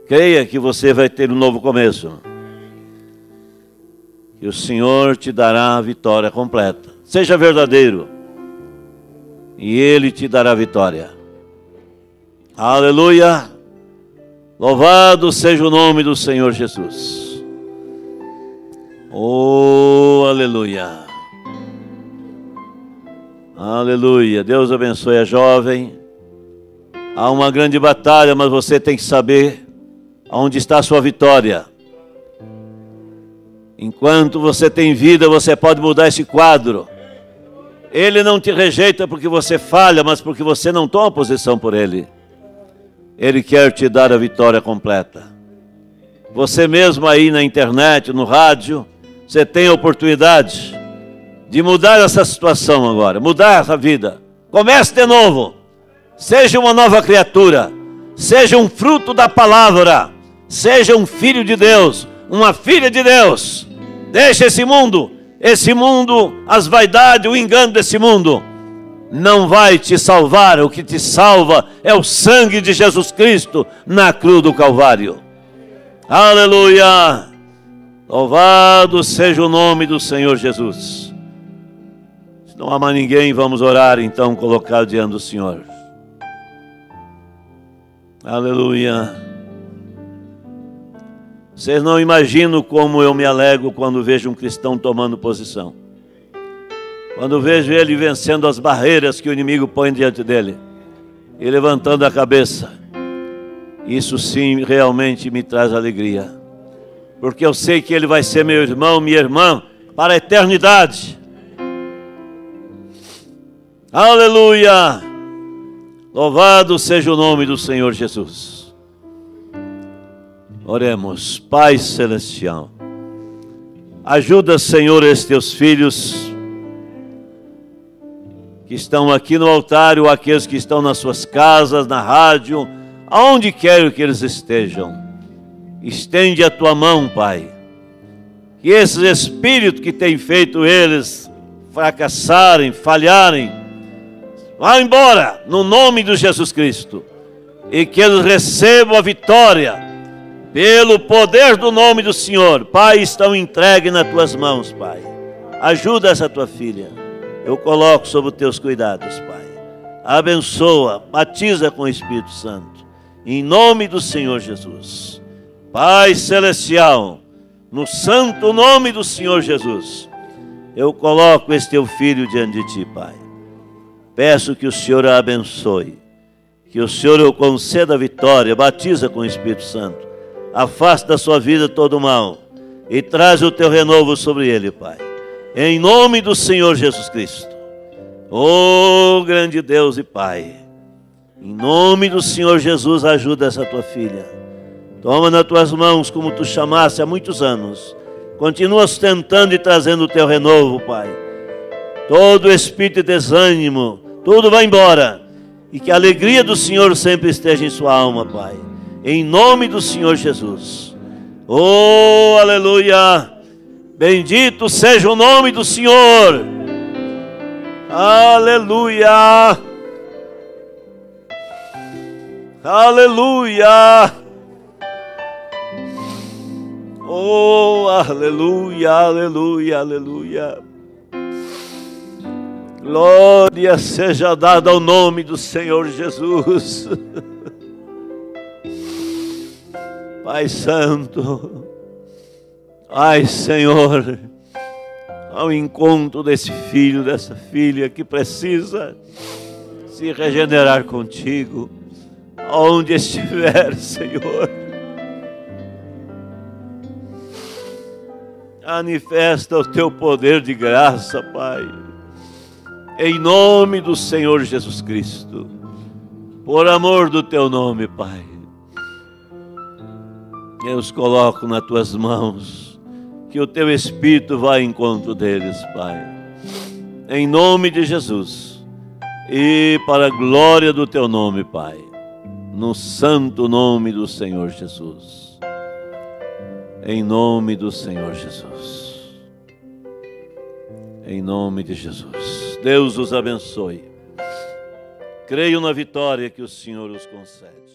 Creia que você vai ter um novo começo. E o Senhor te dará a vitória completa. Seja verdadeiro. E Ele te dará a vitória. Aleluia. Louvado seja o nome do Senhor Jesus. Oh, aleluia! Aleluia! Deus abençoe a jovem. Há uma grande batalha, mas você tem que saber onde está a sua vitória. Enquanto você tem vida, você pode mudar esse quadro. Ele não te rejeita porque você falha, mas porque você não toma posição por ele. Ele quer te dar a vitória completa. Você mesmo aí na internet, no rádio, você tem a oportunidade de mudar essa situação agora, mudar essa vida. Comece de novo. Seja uma nova criatura. Seja um fruto da palavra. Seja um filho de Deus, uma filha de Deus. Deixe esse mundo, esse mundo, as vaidades, o engano desse mundo não vai te salvar, o que te salva é o sangue de Jesus Cristo na cruz do Calvário. Aleluia! Louvado seja o nome do Senhor Jesus. Se não há mais ninguém, vamos orar então, colocar diante do Senhor. Aleluia. Vocês não imaginam como eu me alegro quando vejo um cristão tomando posição. Quando vejo ele vencendo as barreiras que o inimigo põe diante dele e levantando a cabeça. Isso sim realmente me traz alegria porque eu sei que ele vai ser meu irmão, minha irmã, para a eternidade. Aleluia! Louvado seja o nome do Senhor Jesus. Oremos, Pai Celestial. Ajuda, Senhor, estes teus filhos que estão aqui no altar, ou aqueles que estão nas suas casas, na rádio, aonde quer que eles estejam Estende a tua mão, Pai. Que esses espíritos que têm feito eles fracassarem, falharem, vá embora no nome de Jesus Cristo. E que eles recebam a vitória pelo poder do nome do Senhor. Pai, estão entregues nas tuas mãos, Pai. Ajuda essa tua filha. Eu coloco sob os teus cuidados, Pai. Abençoa, batiza com o Espírito Santo. Em nome do Senhor Jesus. Pai Celestial, no santo nome do Senhor Jesus, eu coloco este teu filho diante de ti, Pai. Peço que o Senhor a abençoe, que o Senhor o conceda a vitória, batiza com o Espírito Santo, afasta da sua vida todo o mal e traz o teu renovo sobre ele, Pai. Em nome do Senhor Jesus Cristo. Oh, grande Deus e Pai, em nome do Senhor Jesus, ajuda essa tua filha Toma nas tuas mãos, como tu chamaste há muitos anos. Continua sustentando e trazendo o teu renovo, Pai. Todo espírito de desânimo, tudo vai embora. E que a alegria do Senhor sempre esteja em sua alma, Pai. Em nome do Senhor Jesus. Oh, aleluia! Bendito seja o nome do Senhor. Aleluia! Aleluia! Oh, aleluia, aleluia, aleluia. Glória seja dada ao nome do Senhor Jesus. Pai Santo, ai Senhor, ao encontro desse filho, dessa filha que precisa se regenerar contigo, aonde estiver, Senhor Manifesta o teu poder de graça, Pai. Em nome do Senhor Jesus Cristo. Por amor do teu nome, Pai. Eu os coloco nas tuas mãos. Que o teu Espírito vá em encontro deles, Pai. Em nome de Jesus. E para a glória do teu nome, Pai. No santo nome do Senhor Jesus em nome do Senhor Jesus. Em nome de Jesus. Deus os abençoe. Creio na vitória que o Senhor os concede.